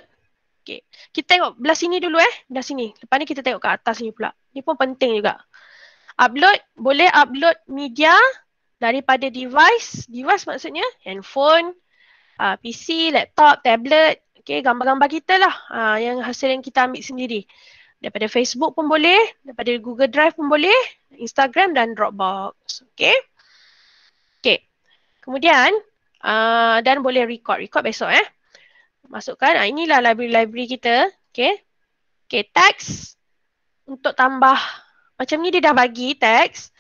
Okay. Kita tengok belah sini dulu eh. Belah sini. Lepas ni kita tengok ke atas ni pula. Ni pun penting juga. Upload, boleh upload media daripada device. Device maksudnya handphone, uh, PC, laptop, tablet. Okay, gambar-gambar kita lah uh, yang hasil yang kita ambil sendiri daripada Facebook pun boleh, daripada Google Drive pun boleh, Instagram dan Dropbox. Okay. Okay. Kemudian, uh, dan boleh record. Record besok eh. Masukkan, uh, inilah library-library kita. Okay. Okay, teks untuk tambah. Macam ni dia dah bagi teks.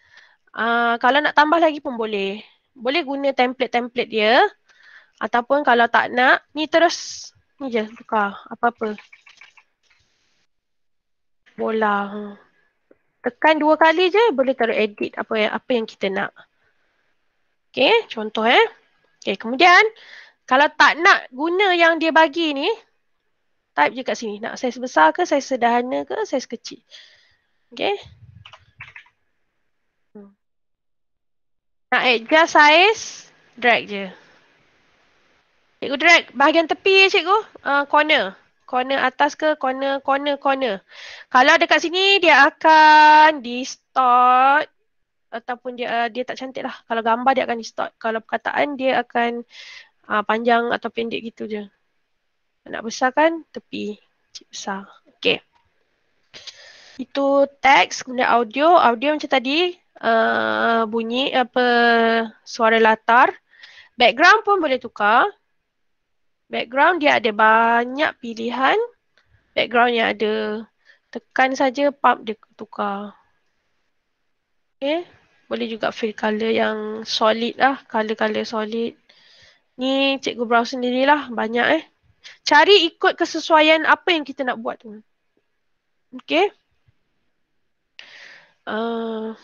Uh, kalau nak tambah lagi pun boleh. Boleh guna template-template dia. Ataupun kalau tak nak, ni terus, ni je, tukar, apa-apa bola. Tekan dua kali je boleh taruh edit apa yang, apa yang kita nak. Okay, contoh eh. Okay, kemudian kalau tak nak guna yang dia bagi ni, type je kat sini. Nak saiz besar ke, saiz sederhana ke, saiz kecil. Okay. Nak adjust saiz, drag je. Cikgu drag bahagian tepi je cikgu. Uh, corner corner atas ke corner corner corner. Kalau dekat sini dia akan distort ataupun dia uh, dia tak cantik lah. Kalau gambar dia akan distort. Kalau perkataan dia akan uh, panjang atau pendek gitu je. Nak besar kan tepi besar. Okay. Itu teks guna audio. Audio macam tadi uh, bunyi apa suara latar. Background pun boleh tukar background dia ada banyak pilihan background yang ada tekan saja pump dia tukar okey boleh juga fill color yang solid lah color-color solid ni cikgu brow sendirilah banyak eh cari ikut kesesuaian apa yang kita nak buat tu okey uh,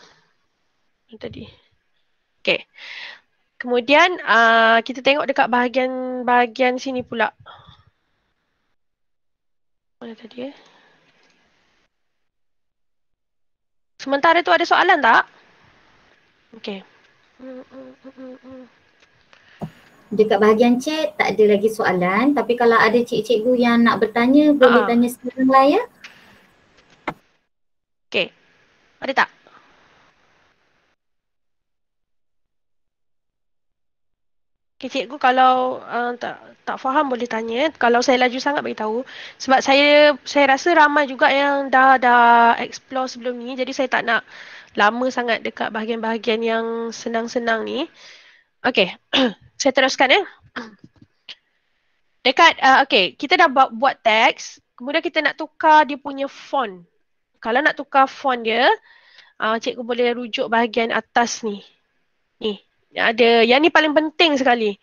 tadi okey Kemudian uh, kita tengok dekat bahagian bahagian sini pula. Mana tadi eh? Sementara tu ada soalan tak? Okey. Dekat bahagian chat tak ada lagi soalan tapi kalau ada cikgu-cikgu yang nak bertanya boleh uh. tanya sekarang lah ya. Okey. Ada tak? Okay, cikgu kalau uh, tak tak faham boleh tanya. Kalau saya laju sangat bagi tahu. Sebab saya saya rasa ramai juga yang dah dah explore sebelum ni. Jadi saya tak nak lama sangat dekat bahagian-bahagian yang senang-senang ni. Okay, *clears throat* saya teruskan ya. Dekat, uh, okay, kita dah buat, buat teks. Kemudian kita nak tukar dia punya font. Kalau nak tukar font dia, uh, cikgu boleh rujuk bahagian atas ni. Ni ada yang ni paling penting sekali.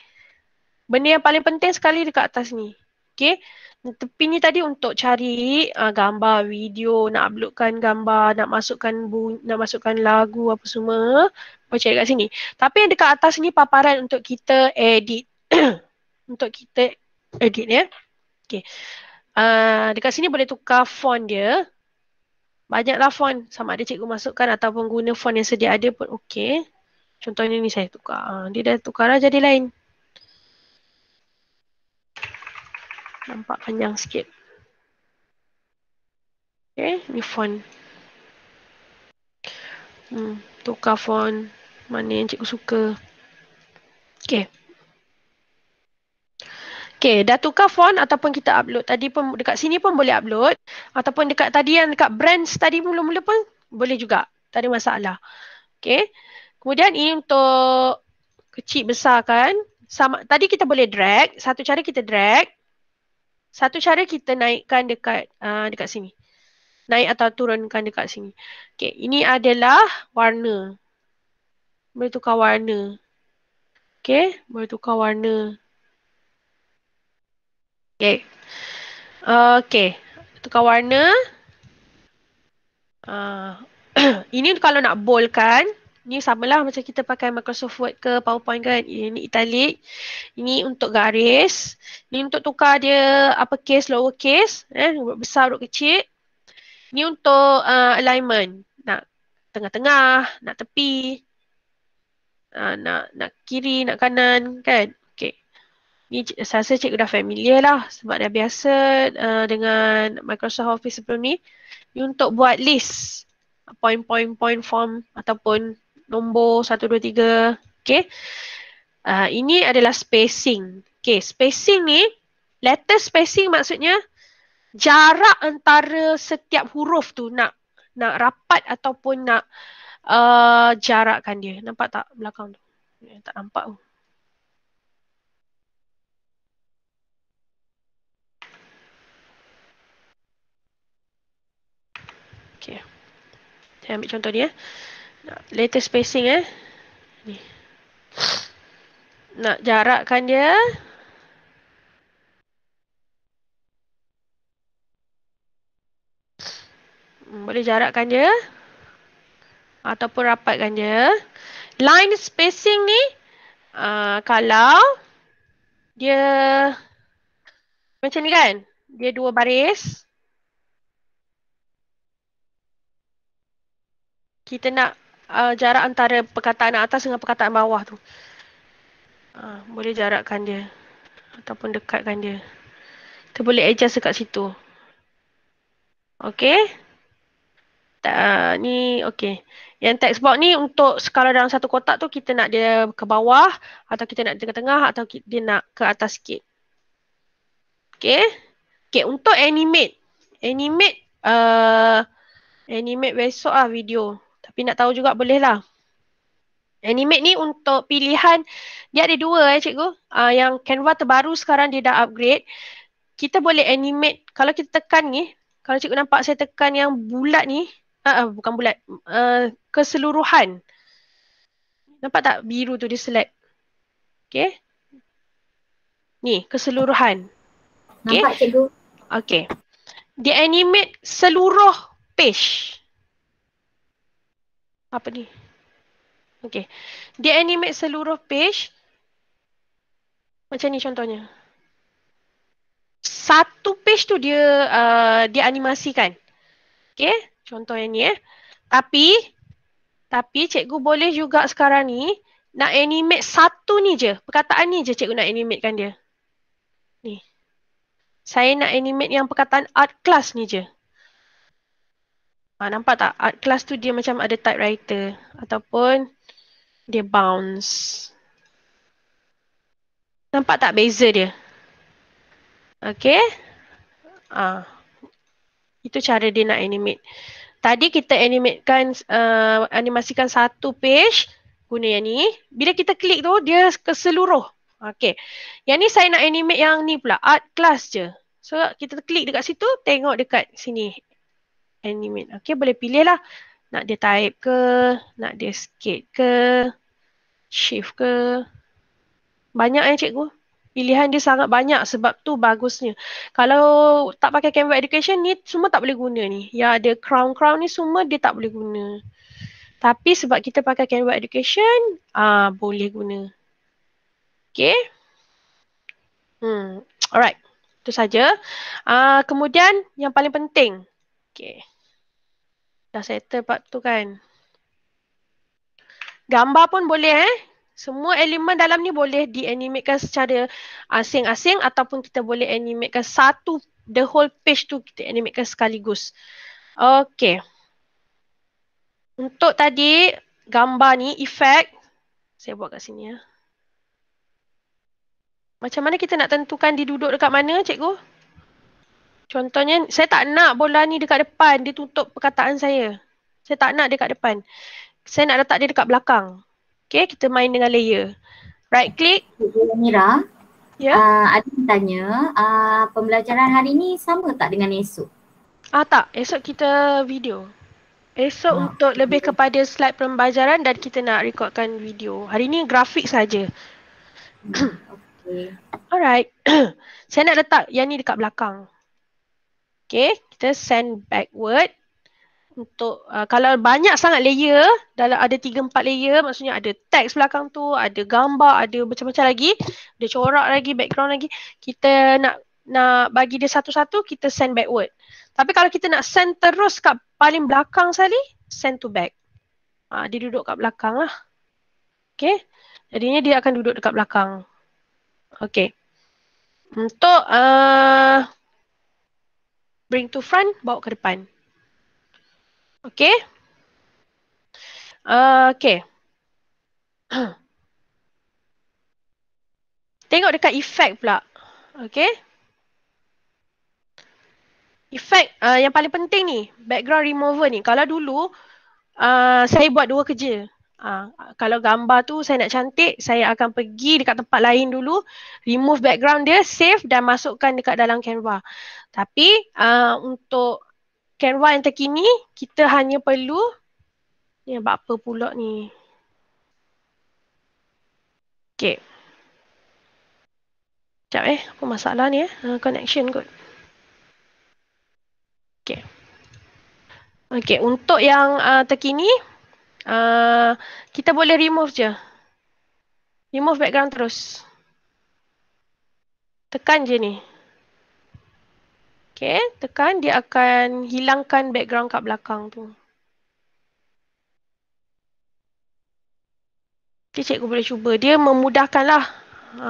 Benda yang paling penting sekali dekat atas ni. Okay. Tepi ni tadi untuk cari uh, gambar, video, nak uploadkan gambar, nak masukkan bu- nak masukkan lagu apa semua. Apa cari dekat sini. Tapi yang dekat atas ni paparan untuk kita edit. *coughs* untuk kita edit ya. Okay. Uh, ah, dekat sini boleh tukar font dia. Banyaklah font. Sama ada cikgu masukkan ataupun guna font yang sedia ada pun okey. Contohnya ni saya tukar. Ha, dia dah tukar lah jadi lain. Nampak panjang sikit. Okay, ni font. Hmm, tukar font. Mana yang cikgu suka. Okay. Okay, dah tukar font ataupun kita upload tadi pun dekat sini pun boleh upload. Ataupun dekat tadi yang dekat brands tadi mula-mula pun boleh juga. Tak ada masalah. Okay. Kemudian ini untuk kecil besar kan. Sama, tadi kita boleh drag. Satu cara kita drag. Satu cara kita naikkan dekat uh, dekat sini. Naik atau turunkan dekat sini. Okay, ini adalah warna. Boleh tukar warna. Okay, boleh tukar warna. Okay. Ah, okay, tukar warna. Uh, *clears throat* ini kalau nak bold kan ni sama lah macam kita pakai Microsoft Word ke PowerPoint kan. Ini italic. Ini untuk garis. Ini untuk tukar dia apa case, lower case. Eh, besar, huruf kecil. Ini untuk uh, alignment. Nak tengah-tengah, nak tepi. Uh, nak nak kiri, nak kanan kan. Okay. Ni saya rasa cikgu dah familiar lah sebab dah biasa uh, dengan Microsoft Office sebelum ni. Ni untuk buat list. Point, point, point form ataupun nombor 1, 2, 3. Okay. Uh, ini adalah spacing. Okay, spacing ni, letter spacing maksudnya jarak antara setiap huruf tu nak nak rapat ataupun nak uh, jarakkan dia. Nampak tak belakang tu? Eh, tak nampak tu. Okay. Saya ambil contoh ni eh latest spacing eh ni nak jarakkan dia hmm, boleh jarakkan dia ataupun rapatkan dia line spacing ni uh, kalau dia macam ni kan dia dua baris kita nak uh, jarak antara perkataan atas dengan perkataan bawah tu. Uh, boleh jarakkan dia ataupun dekatkan dia. Kita boleh adjust dekat situ. Okay. Tak, ah, ni okay. Yang text box ni untuk skala dalam satu kotak tu kita nak dia ke bawah atau kita nak tengah-tengah atau dia nak ke atas sikit. Okay. Okay untuk animate. Animate uh, animate besok ah video. Tapi nak tahu juga boleh lah. Animate ni untuk pilihan, dia ada dua eh cikgu. Uh, yang Canva terbaru sekarang dia dah upgrade. Kita boleh animate, kalau kita tekan ni, kalau cikgu nampak saya tekan yang bulat ni, uh, uh, bukan bulat, uh, keseluruhan. Nampak tak biru tu dia select? Okay. Ni, keseluruhan. Nampak okay. cikgu. Okay. Dia animate seluruh page apa ni okey dia animate seluruh page macam ni contohnya satu page tu dia uh, dia animasikan okey contoh yang ni eh tapi tapi cikgu boleh juga sekarang ni nak animate satu ni je perkataan ni je cikgu nak animate kan dia ni saya nak animate yang perkataan art class ni je Ha, nampak tak art ah, class tu dia macam ada typewriter ataupun dia bounce. Nampak tak beza dia? Okay. Ha. Ah, itu cara dia nak animate. Tadi kita animatekan, uh, animasikan satu page guna yang ni. Bila kita klik tu dia keseluruh. Okay. Yang ni saya nak animate yang ni pula. Art class je. So kita klik dekat situ tengok dekat sini animate. Okey, boleh pilih lah. Nak dia type ke, nak dia skate ke, shift ke. Banyak eh cikgu. Pilihan dia sangat banyak sebab tu bagusnya. Kalau tak pakai Canva Education ni semua tak boleh guna ni. Ya ada crown-crown ni semua dia tak boleh guna. Tapi sebab kita pakai Canva Education, ah uh, boleh guna. Okay. Hmm. Alright. Itu saja. Ah uh, kemudian yang paling penting. Okay. Dah settle part tu kan. Gambar pun boleh eh. Semua elemen dalam ni boleh dianimatkan secara asing-asing ataupun kita boleh animatkan satu the whole page tu kita animatkan sekaligus. Okay. Untuk tadi gambar ni efek saya buat kat sini ya. Macam mana kita nak tentukan dia duduk dekat mana cikgu? Contohnya saya tak nak bola ni dekat depan dia tutup perkataan saya. Saya tak nak dia dekat depan. Saya nak letak dia dekat belakang. Okay kita main dengan layer. Right click. Mira. Ya. Yeah. Uh, ada yang tanya uh, pembelajaran hari ni sama tak dengan esok? Ah tak. Esok kita video. Esok oh, untuk lebih kepada slide pembelajaran dan kita nak rekodkan video. Hari ni grafik saja. Hmm, okay. *coughs* Alright. *coughs* saya nak letak yang ni dekat belakang. Okay, kita send backward untuk uh, kalau banyak sangat layer dalam ada tiga empat layer maksudnya ada teks belakang tu ada gambar ada macam-macam lagi ada corak lagi background lagi kita nak nak bagi dia satu-satu kita send backward tapi kalau kita nak send terus kat paling belakang sekali send to back ha, dia duduk kat belakang lah okay jadinya dia akan duduk dekat belakang okay untuk uh, bring to front, bawa ke depan. Okay? Uh, okay. Tengok dekat effect pula. Okay? Effect uh, yang paling penting ni, background remover ni. Kalau dulu, uh, saya buat dua kerja. Uh, kalau gambar tu saya nak cantik, saya akan pergi dekat tempat lain dulu, remove background dia, save dan masukkan dekat dalam Canva. Tapi uh, untuk Canva yang terkini, kita hanya perlu ni ya, apa pula ni. Okay. Sekejap eh, apa masalah ni eh? Uh, connection kot. Okay. Okay, untuk yang uh, terkini, Ah, kita boleh remove je. Remove background terus. Tekan je ni. Okay, tekan dia akan hilangkan background kat belakang tu. Okay, cikgu boleh cuba. Dia memudahkan lah. Ha,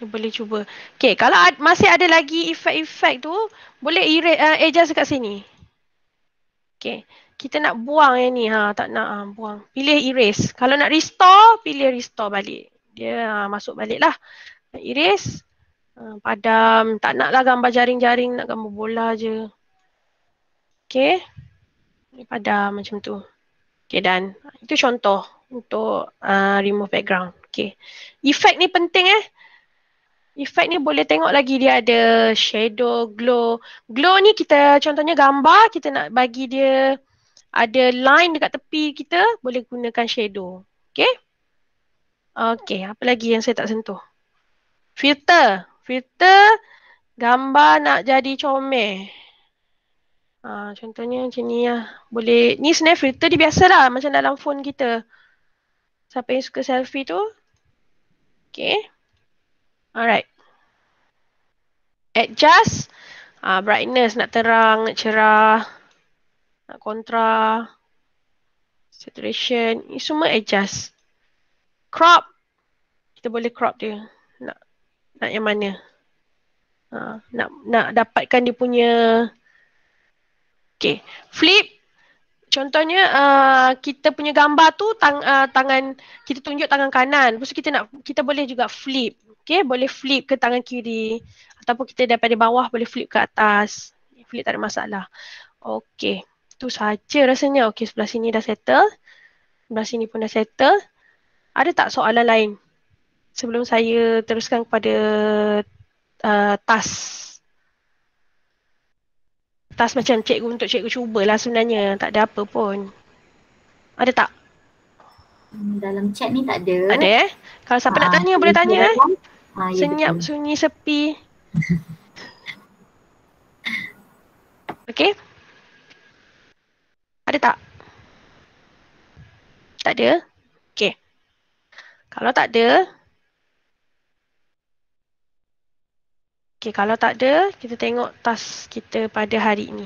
dia boleh cuba. Okay, kalau ad, masih ada lagi efek-efek tu, boleh erase, uh, adjust kat sini. Okay kita nak buang yang ni ha tak nak ha, buang pilih erase kalau nak restore pilih restore balik dia ha, masuk balik lah erase ha, padam tak nak lah gambar jaring-jaring nak gambar bola je okay padam macam tu okay dan itu contoh untuk uh, remove background okay efek ni penting eh Efek ni boleh tengok lagi dia ada shadow, glow. Glow ni kita contohnya gambar kita nak bagi dia ada line dekat tepi kita boleh gunakan shadow. Okay. Okay apa lagi yang saya tak sentuh. Filter. Filter gambar nak jadi comel. Ha, contohnya macam ni lah. Boleh, ni sebenarnya filter dia biasa lah macam dalam phone kita. Siapa yang suka selfie tu. Okay. Alright. Adjust. Ha, brightness nak terang, nak cerah nak kontra saturation ni semua adjust crop kita boleh crop dia nak nak yang mana ha, nak nak dapatkan dia punya okay flip contohnya uh, kita punya gambar tu tang, uh, tangan kita tunjuk tangan kanan lepas tu kita nak kita boleh juga flip okay boleh flip ke tangan kiri ataupun kita daripada bawah boleh flip ke atas flip tak ada masalah okay tu saja rasanya okey sebelah sini dah settle sebelah sini pun dah settle ada tak soalan lain sebelum saya teruskan kepada uh, tas tas macam cikgu untuk cikgu cubalah sebenarnya tak ada apa pun ada tak hmm, dalam chat ni tak ada ada eh kalau siapa ha, nak ah, tanya boleh tanya eh ha, senyap betul. sunyi sepi *laughs* Okay, ada tak? Tak ada? Okay. Kalau tak ada, Okay, kalau tak ada, kita tengok tas kita pada hari ini.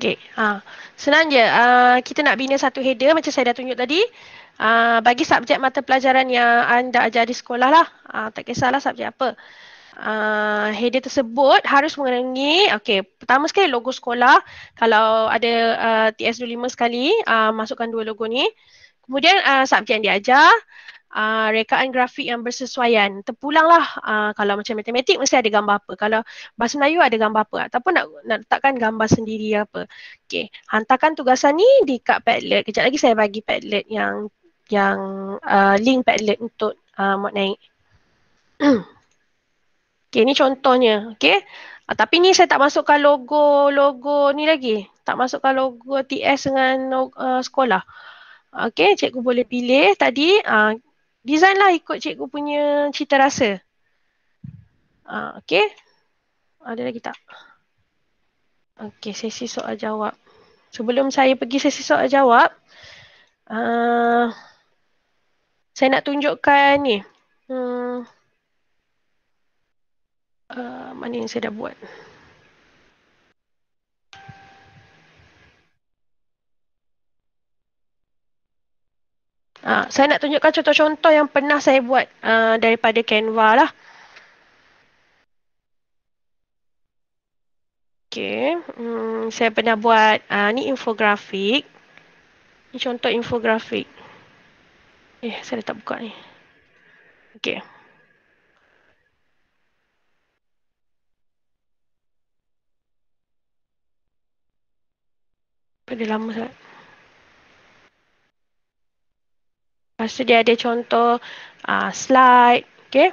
Okay, ha. senang je. Ha, uh, kita nak bina satu header macam saya dah tunjuk tadi. Uh, bagi subjek mata pelajaran yang anda ajar di sekolah lah. Uh, tak kisahlah subjek apa uh, header tersebut harus mengenangi, okey pertama sekali logo sekolah kalau ada ah, uh, TS25 sekali uh, masukkan dua logo ni kemudian uh, subjek yang diajar Uh, rekaan grafik yang bersesuaian. Terpulanglah uh, kalau macam matematik mesti ada gambar apa. Kalau bahasa Melayu ada gambar apa ataupun nak, nak letakkan gambar sendiri apa. Okey, hantarkan tugasan ni di kat Padlet. Kejap lagi saya bagi Padlet yang yang uh, link Padlet untuk uh, muat naik. *clears throat* Okay, ni contohnya. Okay. Uh, ah, tapi ni saya tak masukkan logo logo ni lagi. Tak masukkan logo TS dengan uh, sekolah. Okay, cikgu boleh pilih tadi. Uh, design lah ikut cikgu punya cita rasa. Uh, ah, okay. Ada lagi tak? Okay, sesi soal jawab. Sebelum saya pergi sesi soal jawab, uh, saya nak tunjukkan ni. Hmm, Ah, mana yang saya dah buat. Uh, saya nak tunjukkan contoh-contoh yang pernah saya buat uh, daripada Canva lah. Okay. Hmm, saya pernah buat uh, ni infografik. Ini contoh infografik. Eh, saya dah tak buka ni. Okay. pada lama sangat. Lepas tu dia ada contoh uh, slide, okay.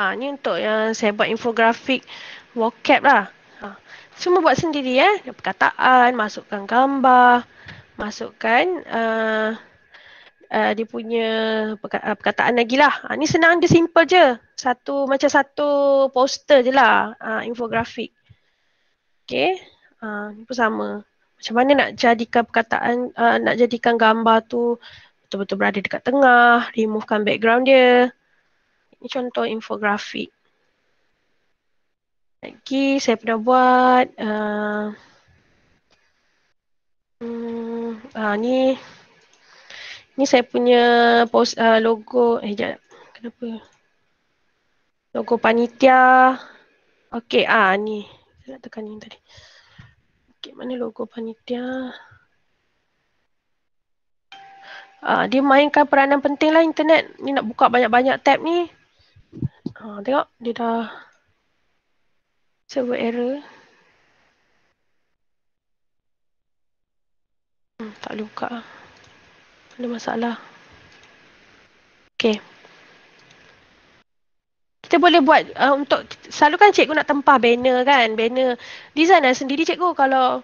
Uh, ah, ni untuk yang saya buat infografik vocab lah. Uh, semua buat sendiri ya. Eh. Perkataan, masukkan gambar, masukkan uh, uh, dia punya perkata- perkataan lagi lah. Uh, ni senang dia simple je. Satu, macam satu poster je lah uh, infografik. Okay. Uh, ah, pun sama. Macam mana nak jadikan perkataan, uh, nak jadikan gambar tu betul-betul berada dekat tengah, removekan background dia. Ini contoh infografik. Lagi saya pernah buat uh, hmm, uh, ni ni saya punya post uh, logo eh sekejap kenapa logo panitia okey ah uh, ni saya tekan yang tadi. Okey, mana logo panitia? Uh, dia mainkan peranan penting lah internet. Ni nak buka banyak-banyak tab ni. Uh, tengok, dia dah server error. Hmm, tak boleh buka. Ada masalah. Okay kita boleh buat uh, untuk selalu kan cikgu nak tempah banner kan banner design lah sendiri cikgu kalau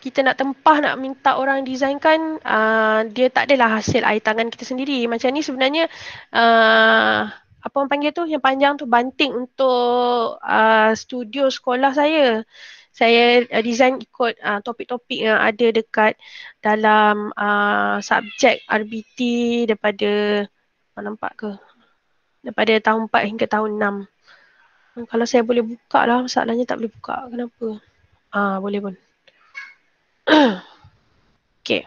kita nak tempah nak minta orang design kan uh, dia tak adalah hasil air tangan kita sendiri macam ni sebenarnya uh, apa orang panggil tu yang panjang tu banting untuk uh, studio sekolah saya saya uh, design ikut uh, topik-topik yang ada dekat dalam uh, subjek RBT daripada mana nampak ke daripada tahun 4 hingga tahun 6. Hmm, kalau saya boleh buka lah, masalahnya tak boleh buka. Kenapa? Ah, ha, boleh pun. okay.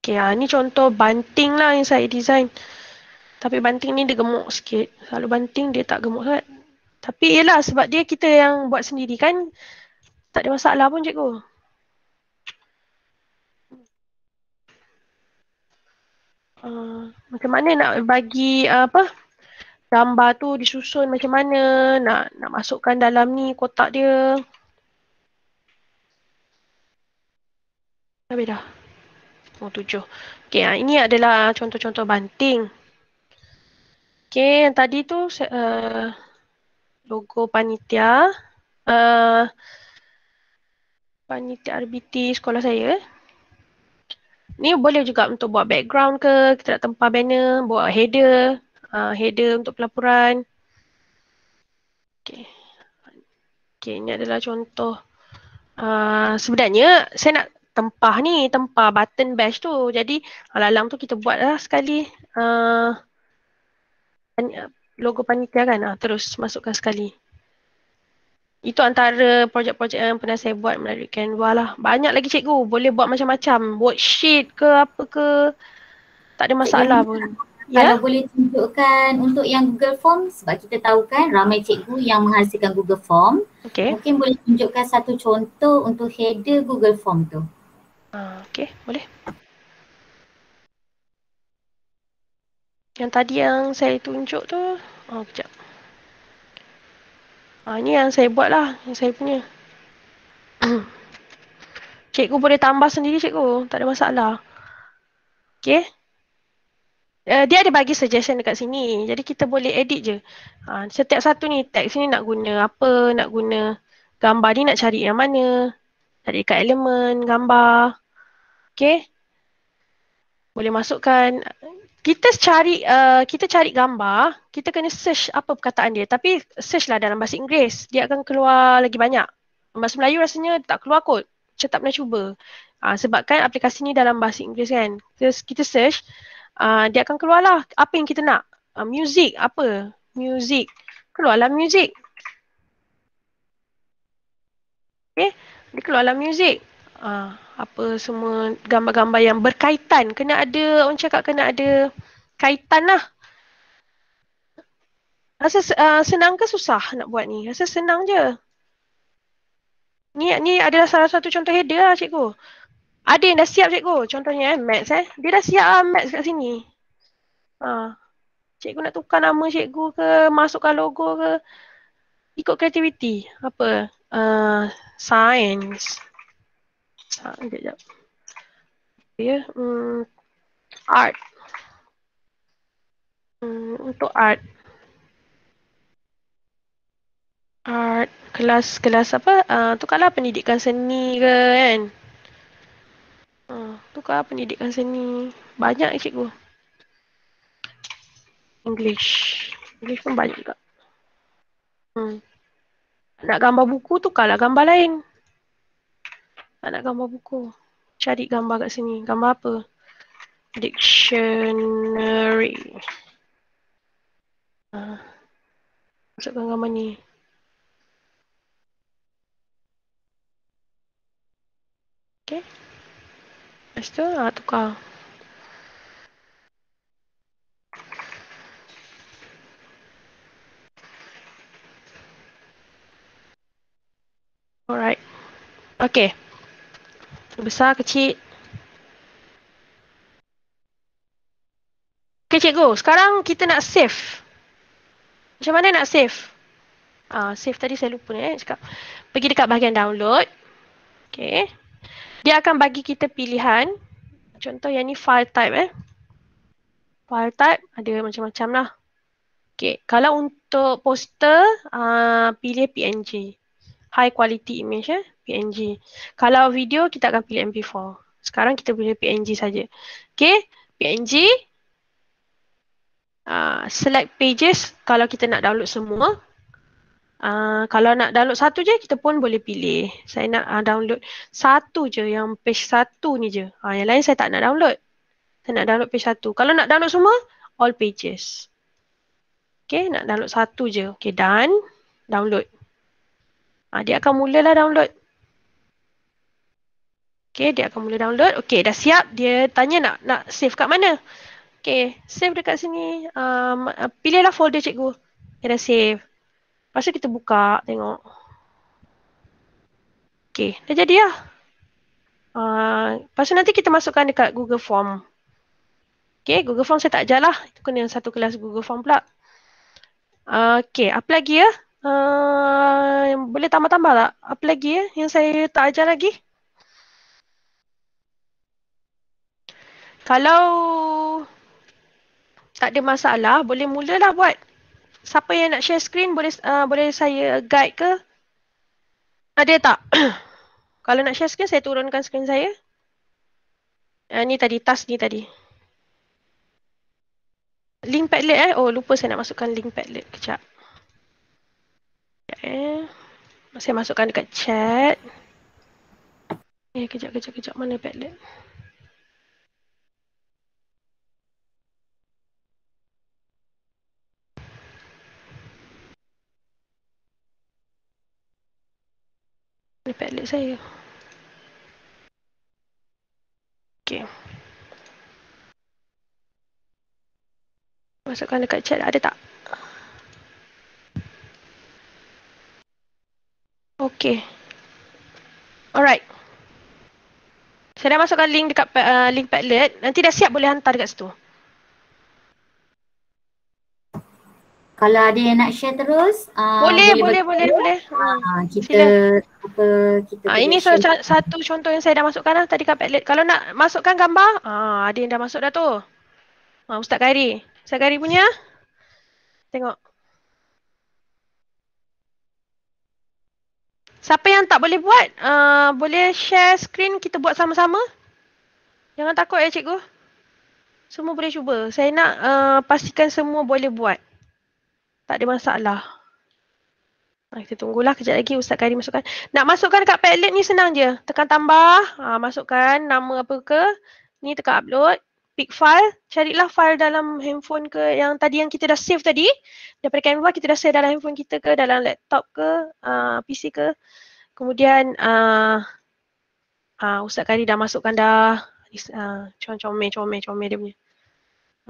Okay, ha, ni contoh banting lah yang saya design. Tapi banting ni dia gemuk sikit. Kalau banting dia tak gemuk sangat. Tapi ialah sebab dia kita yang buat sendiri kan. Tak ada masalah pun cikgu. Ah, macam mana nak bagi uh, apa gambar tu disusun macam mana nak nak masukkan dalam ni kotak dia dah beda oh tujuh okay, uh, ah, ini adalah contoh-contoh banting Okay, yang tadi tu uh, logo panitia uh, panitia RBT sekolah saya ni boleh juga untuk buat background ke, kita nak tempah banner, buat header, uh, header untuk pelaporan. Okay. Okay, ni adalah contoh. Uh, sebenarnya saya nak tempah ni, tempah button bash tu. Jadi alam alang tu kita buatlah sekali uh, logo panitia kan. Uh, terus masukkan sekali itu antara projek-projek yang pernah saya buat melalui Canva lah. Banyak lagi cikgu boleh buat macam-macam. Worksheet ke apa ke. Tak ada masalah pun. Kalau yeah. boleh tunjukkan untuk yang Google Form sebab kita tahu kan ramai cikgu yang menghasilkan Google Form. Okay. Mungkin boleh tunjukkan satu contoh untuk header Google Form tu. Ah, okay boleh. Yang tadi yang saya tunjuk tu. Oh kejap. Ha, ni yang saya buat lah, yang saya punya. *clears throat* cikgu boleh tambah sendiri cikgu, tak ada masalah. Okay. Uh, eh, dia ada bagi suggestion dekat sini, jadi kita boleh edit je. Ha, setiap satu ni, teks ni nak guna apa, nak guna gambar ni nak cari yang mana. Cari dekat elemen, gambar. Okay. Boleh masukkan kita cari uh, kita cari gambar, kita kena search apa perkataan dia. Tapi search lah dalam bahasa Inggeris, dia akan keluar lagi banyak. Bahasa Melayu rasanya tak keluar kot. Saya tak pernah cuba. Uh, sebabkan aplikasi ni dalam bahasa Inggeris kan. Kita, kita search, uh, dia akan keluar lah apa yang kita nak. Uh, music, apa? Music. Keluarlah music. Okay. Dia keluarlah music uh, apa semua gambar-gambar yang berkaitan kena ada orang cakap kena ada kaitan lah rasa uh, senang ke susah nak buat ni rasa senang je ni ni adalah salah satu contoh header lah cikgu ada yang dah siap cikgu contohnya eh maths eh dia dah siap lah maths kat sini ha. cikgu nak tukar nama cikgu ke masukkan logo ke ikut kreativiti apa uh, science sekejap. Ah, ya. Hmm. Art. Hmm, untuk art. Art. Kelas, kelas apa? Uh, tukarlah pendidikan seni ke kan? Uh, ah, tukar pendidikan seni. Banyak cikgu. English. English pun banyak juga. Hmm. Nak gambar buku, tukarlah gambar lain. Tak nak gambar buku. Cari gambar kat sini. Gambar apa? Dictionary. Ha. Masukkan gambar ni. Okay. Lepas tu ha, tukar. Alright. Okay. Besar kecil. Okay cikgu, sekarang kita nak save. Macam mana nak save? Ah, save tadi saya lupa ni eh. Cakap. Pergi dekat bahagian download. Okay. Dia akan bagi kita pilihan. Contoh yang ni file type eh. File type ada macam-macam lah. Okay. Kalau untuk poster, uh, pilih PNG high quality image eh, PNG. Kalau video kita akan pilih MP4. Sekarang kita pilih PNG saja. Okay, PNG. Uh, ah, select pages kalau kita nak download semua. Uh, kalau nak download satu je, kita pun boleh pilih. Saya nak uh, download satu je, yang page satu ni je. Uh, yang lain saya tak nak download. Saya nak download page satu. Kalau nak download semua, all pages. Okay, nak download satu je. Okay, done. Download. Ha, dia akan mulalah download. Okay, dia akan mula download. Okay, dah siap. Dia tanya nak nak save kat mana. Okay, save dekat sini. Um, pilihlah folder cikgu. Dia dah save. Lepas kita buka, tengok. Okay, dah jadi lah. Uh, lepas nanti kita masukkan dekat Google Form. Okay, Google Form saya tak ajar lah. Itu kena satu kelas Google Form pula. Uh, ah, okay, apa lagi ya? Uh, boleh tambah-tambah tak? Apa lagi eh? yang saya tak ajar lagi? Kalau tak ada masalah, boleh mulalah buat. Siapa yang nak share screen, boleh uh, boleh saya guide ke? Ada tak? *clears throat* Kalau nak share screen, saya turunkan screen saya. Uh, ni tadi, task ni tadi. Link padlet eh? Oh, lupa saya nak masukkan link padlet. Kejap. Sekejap ya. Saya masukkan dekat chat. Eh, kejap, kejap, kejap. Mana Padlet? Mana Padlet saya? Okay. Masukkan dekat chat ada tak? Okay. Alright. Saya dah masukkan link dekat uh, link Padlet. Nanti dah siap boleh hantar dekat situ. Kalau ada yang nak share terus. Uh, boleh, boleh, boleh, boleh, ya. boleh. Uh, kita, Sila. apa, kita uh, boleh Ini satu contoh yang saya dah masukkan lah tadi kat Padlet. Kalau nak masukkan gambar, uh, ada yang dah masuk dah tu. Uh, Ustaz Khairi. Ustaz Khairi punya. Tengok. Siapa yang tak boleh buat, uh, boleh share screen kita buat sama-sama. Jangan takut ya eh, cikgu. Semua boleh cuba. Saya nak uh, pastikan semua boleh buat. Tak ada masalah. Nah, Kita tunggulah kejap lagi Ustaz Kari masukkan. Nak masukkan dekat Padlet ni senang je. Tekan tambah, uh, masukkan nama apa ke. Ni tekan upload pick file, carilah file dalam handphone ke yang tadi yang kita dah save tadi daripada Canva kita dah save dalam handphone kita ke dalam laptop ke uh, ah, PC ke kemudian uh, uh, Ustaz Kari dah masukkan dah uh, comel comel comel dia punya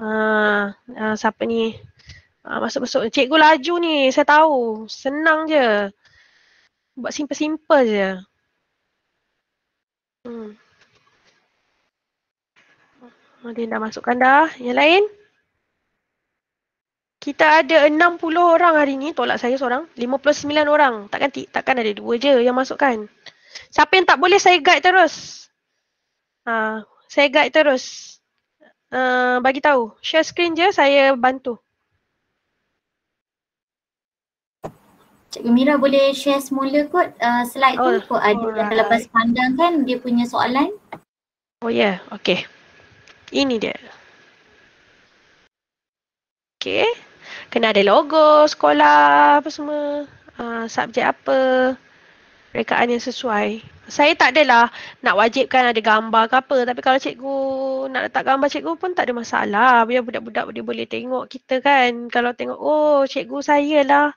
uh, uh, siapa ni uh, masuk-masuk cikgu laju ni saya tahu senang je buat simple-simple je hmm. Mungkin dah masukkan dah. Yang lain? Kita ada 60 orang hari ni. Tolak saya seorang. 59 orang. Takkan, takkan ada dua je yang masukkan. Siapa yang tak boleh saya guide terus? Ha, saya guide terus. Uh, bagi tahu. Share screen je saya bantu. Cik Gemira boleh share semula kot uh, slide oh, tu kot ada right. Oh, lepas pandang kan dia punya soalan. Oh ya, yeah. okey. Ini dia. Okay. Kena ada logo sekolah apa semua. Uh, subjek apa. Rekaan yang sesuai. Saya tak adalah nak wajibkan ada gambar ke apa. Tapi kalau cikgu nak letak gambar cikgu pun tak ada masalah. Biar budak-budak dia boleh tengok kita kan. Kalau tengok, oh cikgu saya lah.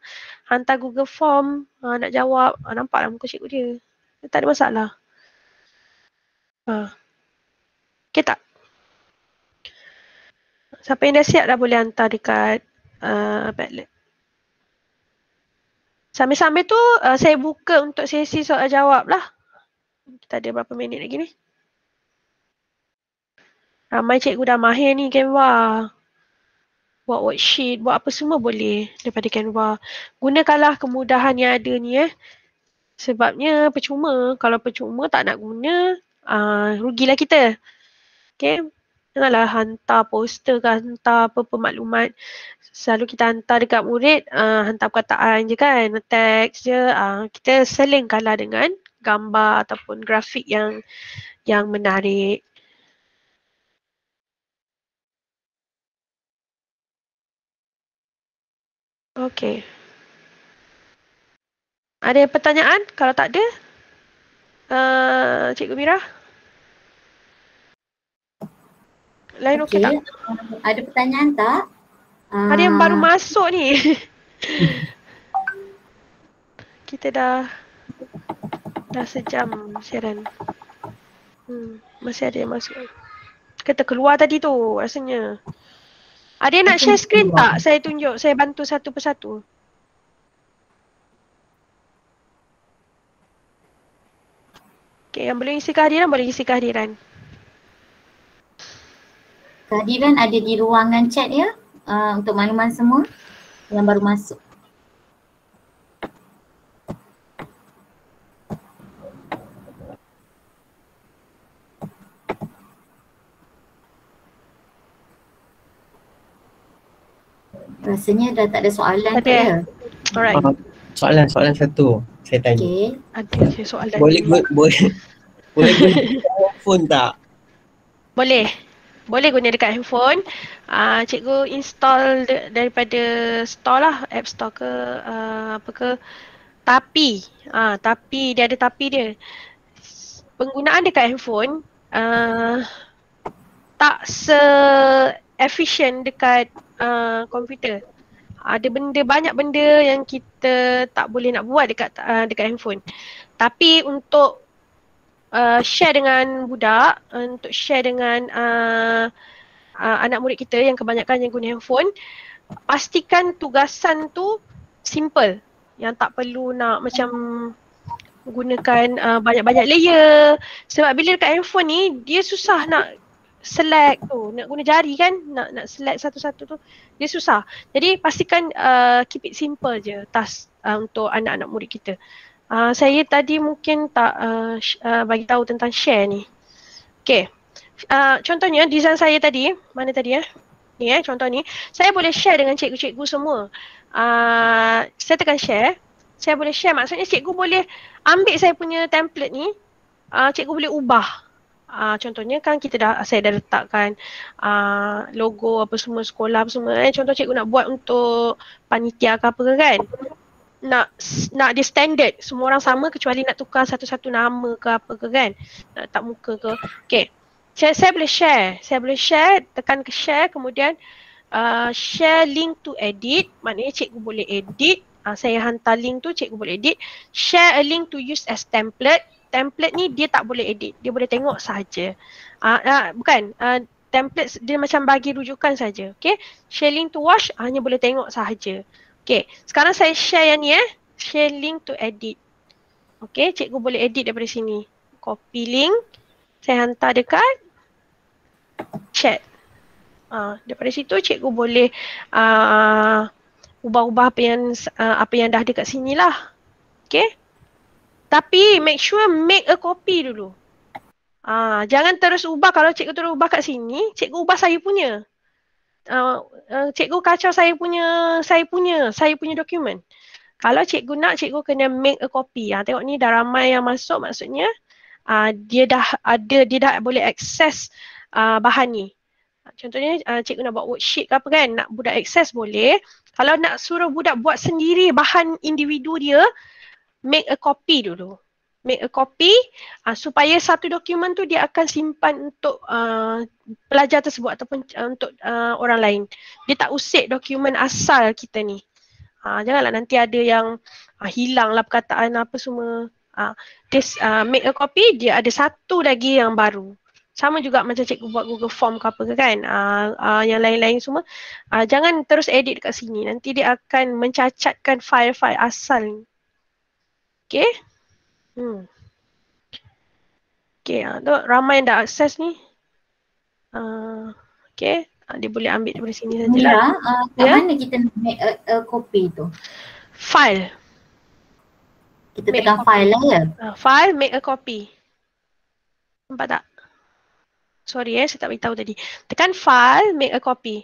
Hantar Google Form uh, nak jawab. Uh, nampak lah muka cikgu dia. Tak ada masalah. Uh. Okay tak? Siapa yang dah siap dah boleh hantar dekat uh, Padlet. Sambil-sambil tu uh, saya buka untuk sesi soal jawab lah. Kita ada berapa minit lagi ni. Ramai cikgu dah mahir ni Canva. Buat worksheet, buat apa semua boleh daripada Canva. Gunakanlah kemudahan yang ada ni eh. Sebabnya percuma. Kalau percuma tak nak guna, uh, rugilah kita. Okay janganlah hantar poster ke hantar apa-apa selalu kita hantar dekat murid uh, hantar perkataan je kan teks je uh, kita selingkanlah dengan gambar ataupun grafik yang yang menarik Okey. Ada pertanyaan? Kalau tak ada, uh, Cikgu Cikgu Mirah? Lain okey okay tak? Ada pertanyaan tak? Ada yang baru ah. masuk ni. *laughs* Kita dah dah sejam siaran. Hmm, masih ada yang masuk. Kata keluar tadi tu rasanya. Ada yang nak share screen tak? Saya tunjuk, saya bantu satu persatu. Okay, yang belum isi kehadiran boleh isi kehadiran kehadiran ada di ruangan chat ya uh, untuk makluman semua yang baru masuk. Rasanya dah tak ada soalan Ada. ke ya? Lah. Alright. Ah, soalan, soalan satu saya tanya. Okay. Okay, soalan. Boleh, boleh, *laughs* boleh. Boleh, boleh. Phone tak? Boleh boleh guna dekat handphone. Uh, cikgu install de- daripada store lah, app store ke uh, apa ke. Tapi, uh, tapi dia ada tapi dia. Penggunaan dekat handphone uh, tak se efficient dekat komputer. Uh, ada benda banyak benda yang kita tak boleh nak buat dekat uh, dekat handphone. Tapi untuk uh, share dengan budak uh, untuk share dengan uh, uh, anak murid kita yang kebanyakan yang guna handphone pastikan tugasan tu simple yang tak perlu nak macam gunakan uh, banyak-banyak layer sebab bila dekat handphone ni dia susah nak select tu nak guna jari kan nak nak select satu-satu tu dia susah jadi pastikan uh, keep it simple je task uh, untuk anak-anak murid kita Uh, saya tadi mungkin tak uh, uh, bagi tahu tentang share ni. Okay. Uh, contohnya design saya tadi, mana tadi ya? Ni eh contoh ni. Saya boleh share dengan cikgu-cikgu semua. Uh, saya tekan share. Saya boleh share maksudnya cikgu boleh ambil saya punya template ni. Uh, cikgu boleh ubah. Uh, contohnya kan kita dah saya dah letakkan uh, logo apa semua sekolah apa semua eh contoh cikgu nak buat untuk panitia ke apa ke kan nak nak dia standard semua orang sama kecuali nak tukar satu-satu nama ke apa ke kan nak tak muka ke okey saya, saya boleh share saya boleh share tekan ke share kemudian uh, share link to edit maknanya cikgu boleh edit uh, saya hantar link tu cikgu boleh edit share a link to use as template template ni dia tak boleh edit dia boleh tengok saja ah uh, uh, bukan uh, ah, template dia macam bagi rujukan saja okey share link to watch hanya boleh tengok saja Okay, sekarang saya share yang ni eh. Share link to edit. Okay, cikgu boleh edit daripada sini. Copy link. Saya hantar dekat chat. Uh, daripada situ cikgu boleh ah, ubah-ubah apa yang, uh, apa yang dah dekat sini lah. Okay. Tapi make sure make a copy dulu. Uh, jangan terus ubah kalau cikgu terus ubah kat sini. Cikgu ubah saya punya uh, uh, cikgu kacau saya punya saya punya saya punya dokumen. Kalau cikgu nak cikgu kena make a copy. Ah tengok ni dah ramai yang masuk maksudnya uh, dia dah ada dia dah boleh akses uh, bahan ni. Contohnya uh, cikgu nak buat worksheet ke apa kan nak budak akses boleh. Kalau nak suruh budak buat sendiri bahan individu dia make a copy dulu make a copy uh, supaya satu dokumen tu dia akan simpan untuk uh, pelajar tersebut ataupun uh, untuk uh, orang lain. Dia tak usik dokumen asal kita ni. Uh, janganlah nanti ada yang uh, hilanglah perkataan apa semua. Uh, this, uh, make a copy, dia ada satu lagi yang baru. Sama juga macam cikgu buat Google Form ke apa ke kan. Uh, uh, yang lain-lain semua. Uh, jangan terus edit dekat sini. Nanti dia akan mencacatkan file-file asal ni. Okay. Hmm. Okay, tu ah, ramai yang dah akses ni. Uh, ah, okay, uh, ah, dia boleh ambil daripada sini saja lah. Uh, yeah. Ya? mana kita nak a, a copy tu? File. Kita make tekan file lah ya? Uh, file, make a copy. Nampak tak? Sorry eh, saya tak beritahu tadi. Tekan file, make a copy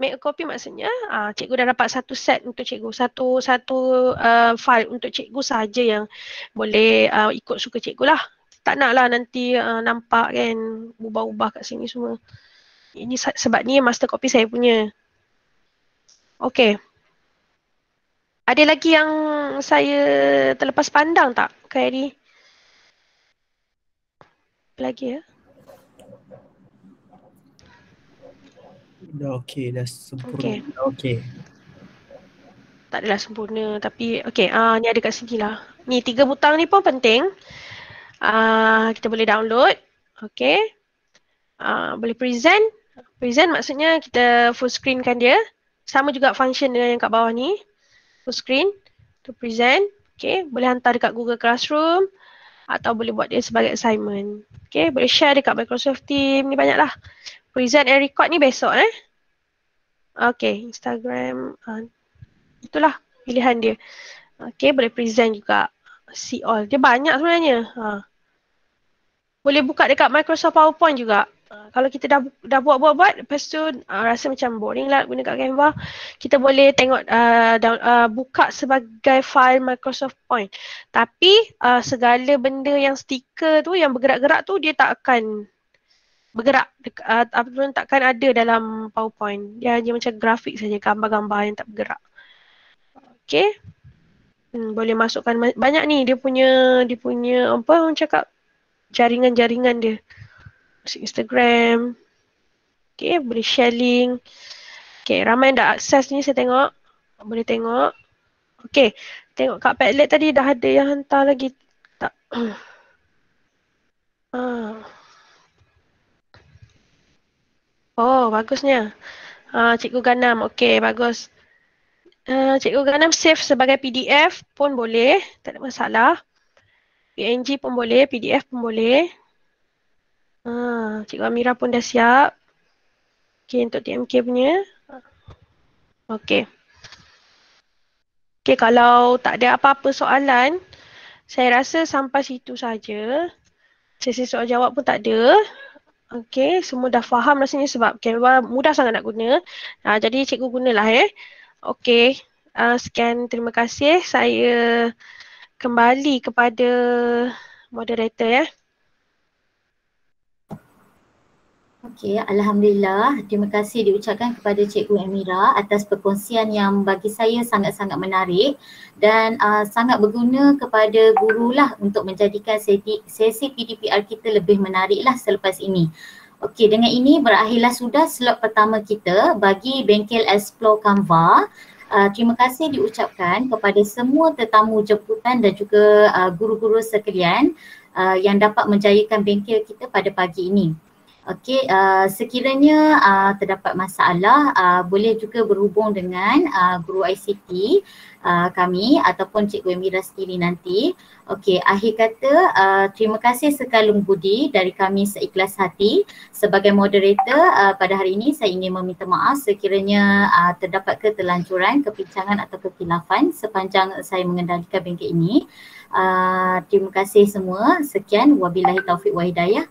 make a copy maksudnya uh, cikgu dah dapat satu set untuk cikgu satu satu uh, file untuk cikgu saja yang boleh uh, ikut suka cikgu lah tak nak lah nanti uh, nampak kan ubah-ubah kat sini semua ini sebab ni master copy saya punya Okay. Ada lagi yang saya terlepas pandang tak, Kak Apa lagi ya? dah okey dah sempurna okey okay. tak adalah sempurna tapi okey ah uh, ni ada kat sini lah ni tiga butang ni pun penting ah uh, kita boleh download okey ah uh, boleh present present maksudnya kita full screen kan dia sama juga function dengan yang kat bawah ni full screen to present okey boleh hantar dekat Google Classroom atau boleh buat dia sebagai assignment. Okay, boleh share dekat Microsoft Team ni banyaklah present and record ni besok eh. Okay, Instagram. Uh, itulah pilihan dia. Okay, boleh present juga. See all. Dia banyak sebenarnya. Ha. Boleh buka dekat Microsoft PowerPoint juga. Uh, kalau kita dah dah buat-buat-buat, lepas tu uh, rasa macam boring lah guna kat Canva. Kita boleh tengok, uh, down, uh, buka sebagai file Microsoft Point. Tapi uh, segala benda yang stiker tu, yang bergerak-gerak tu dia tak akan bergerak dekat, uh, apa takkan ada dalam powerpoint dia hanya macam grafik saja gambar-gambar yang tak bergerak okey hmm, boleh masukkan banyak ni dia punya dia punya apa orang cakap jaringan-jaringan dia Masuk Instagram okey boleh share link okey ramai yang dah akses ni saya tengok boleh tengok okey tengok kat Padlet tadi dah ada yang hantar lagi tak *clears throat* ah Oh, bagusnya. Uh, Cikgu Ganam, okey, bagus. Uh, Cikgu Ganam save sebagai PDF pun boleh, tak ada masalah. PNG pun boleh, PDF pun boleh. Uh, Cikgu Amira pun dah siap. Okey, untuk TMK punya. Okey. Okey, kalau tak ada apa-apa soalan, saya rasa sampai situ saja. Sesi soal jawab pun tak ada. Okay, semua dah faham rasanya sebab Canva mudah sangat nak guna. Uh, jadi cikgu gunalah eh. Okay, uh, ah, sekian terima kasih. Saya kembali kepada moderator ya. Eh. Okey, Alhamdulillah. Terima kasih diucapkan kepada Cikgu Emira atas perkongsian yang bagi saya sangat-sangat menarik dan uh, sangat berguna kepada guru lah untuk menjadikan sesi, sesi PDPR kita lebih menariklah selepas ini. Okey, dengan ini berakhirlah sudah slot pertama kita bagi Bengkel Explore Canva. Uh, terima kasih diucapkan kepada semua tetamu jemputan dan juga uh, guru-guru sekalian uh, yang dapat menjayakan bengkel kita pada pagi ini. Okey, uh, sekiranya uh, terdapat masalah, uh, boleh juga berhubung dengan uh, guru ICT uh, kami ataupun Cikgu Emira sendiri nanti. Okey, akhir kata, uh, terima kasih sekali budi dari kami seikhlas hati. Sebagai moderator uh, pada hari ini, saya ingin meminta maaf sekiranya uh, terdapat ketelanjuran, kepincangan atau kekilafan sepanjang saya mengendalikan bengkel ini. Uh, terima kasih semua. Sekian. Wabilahi taufiq wa hidayah.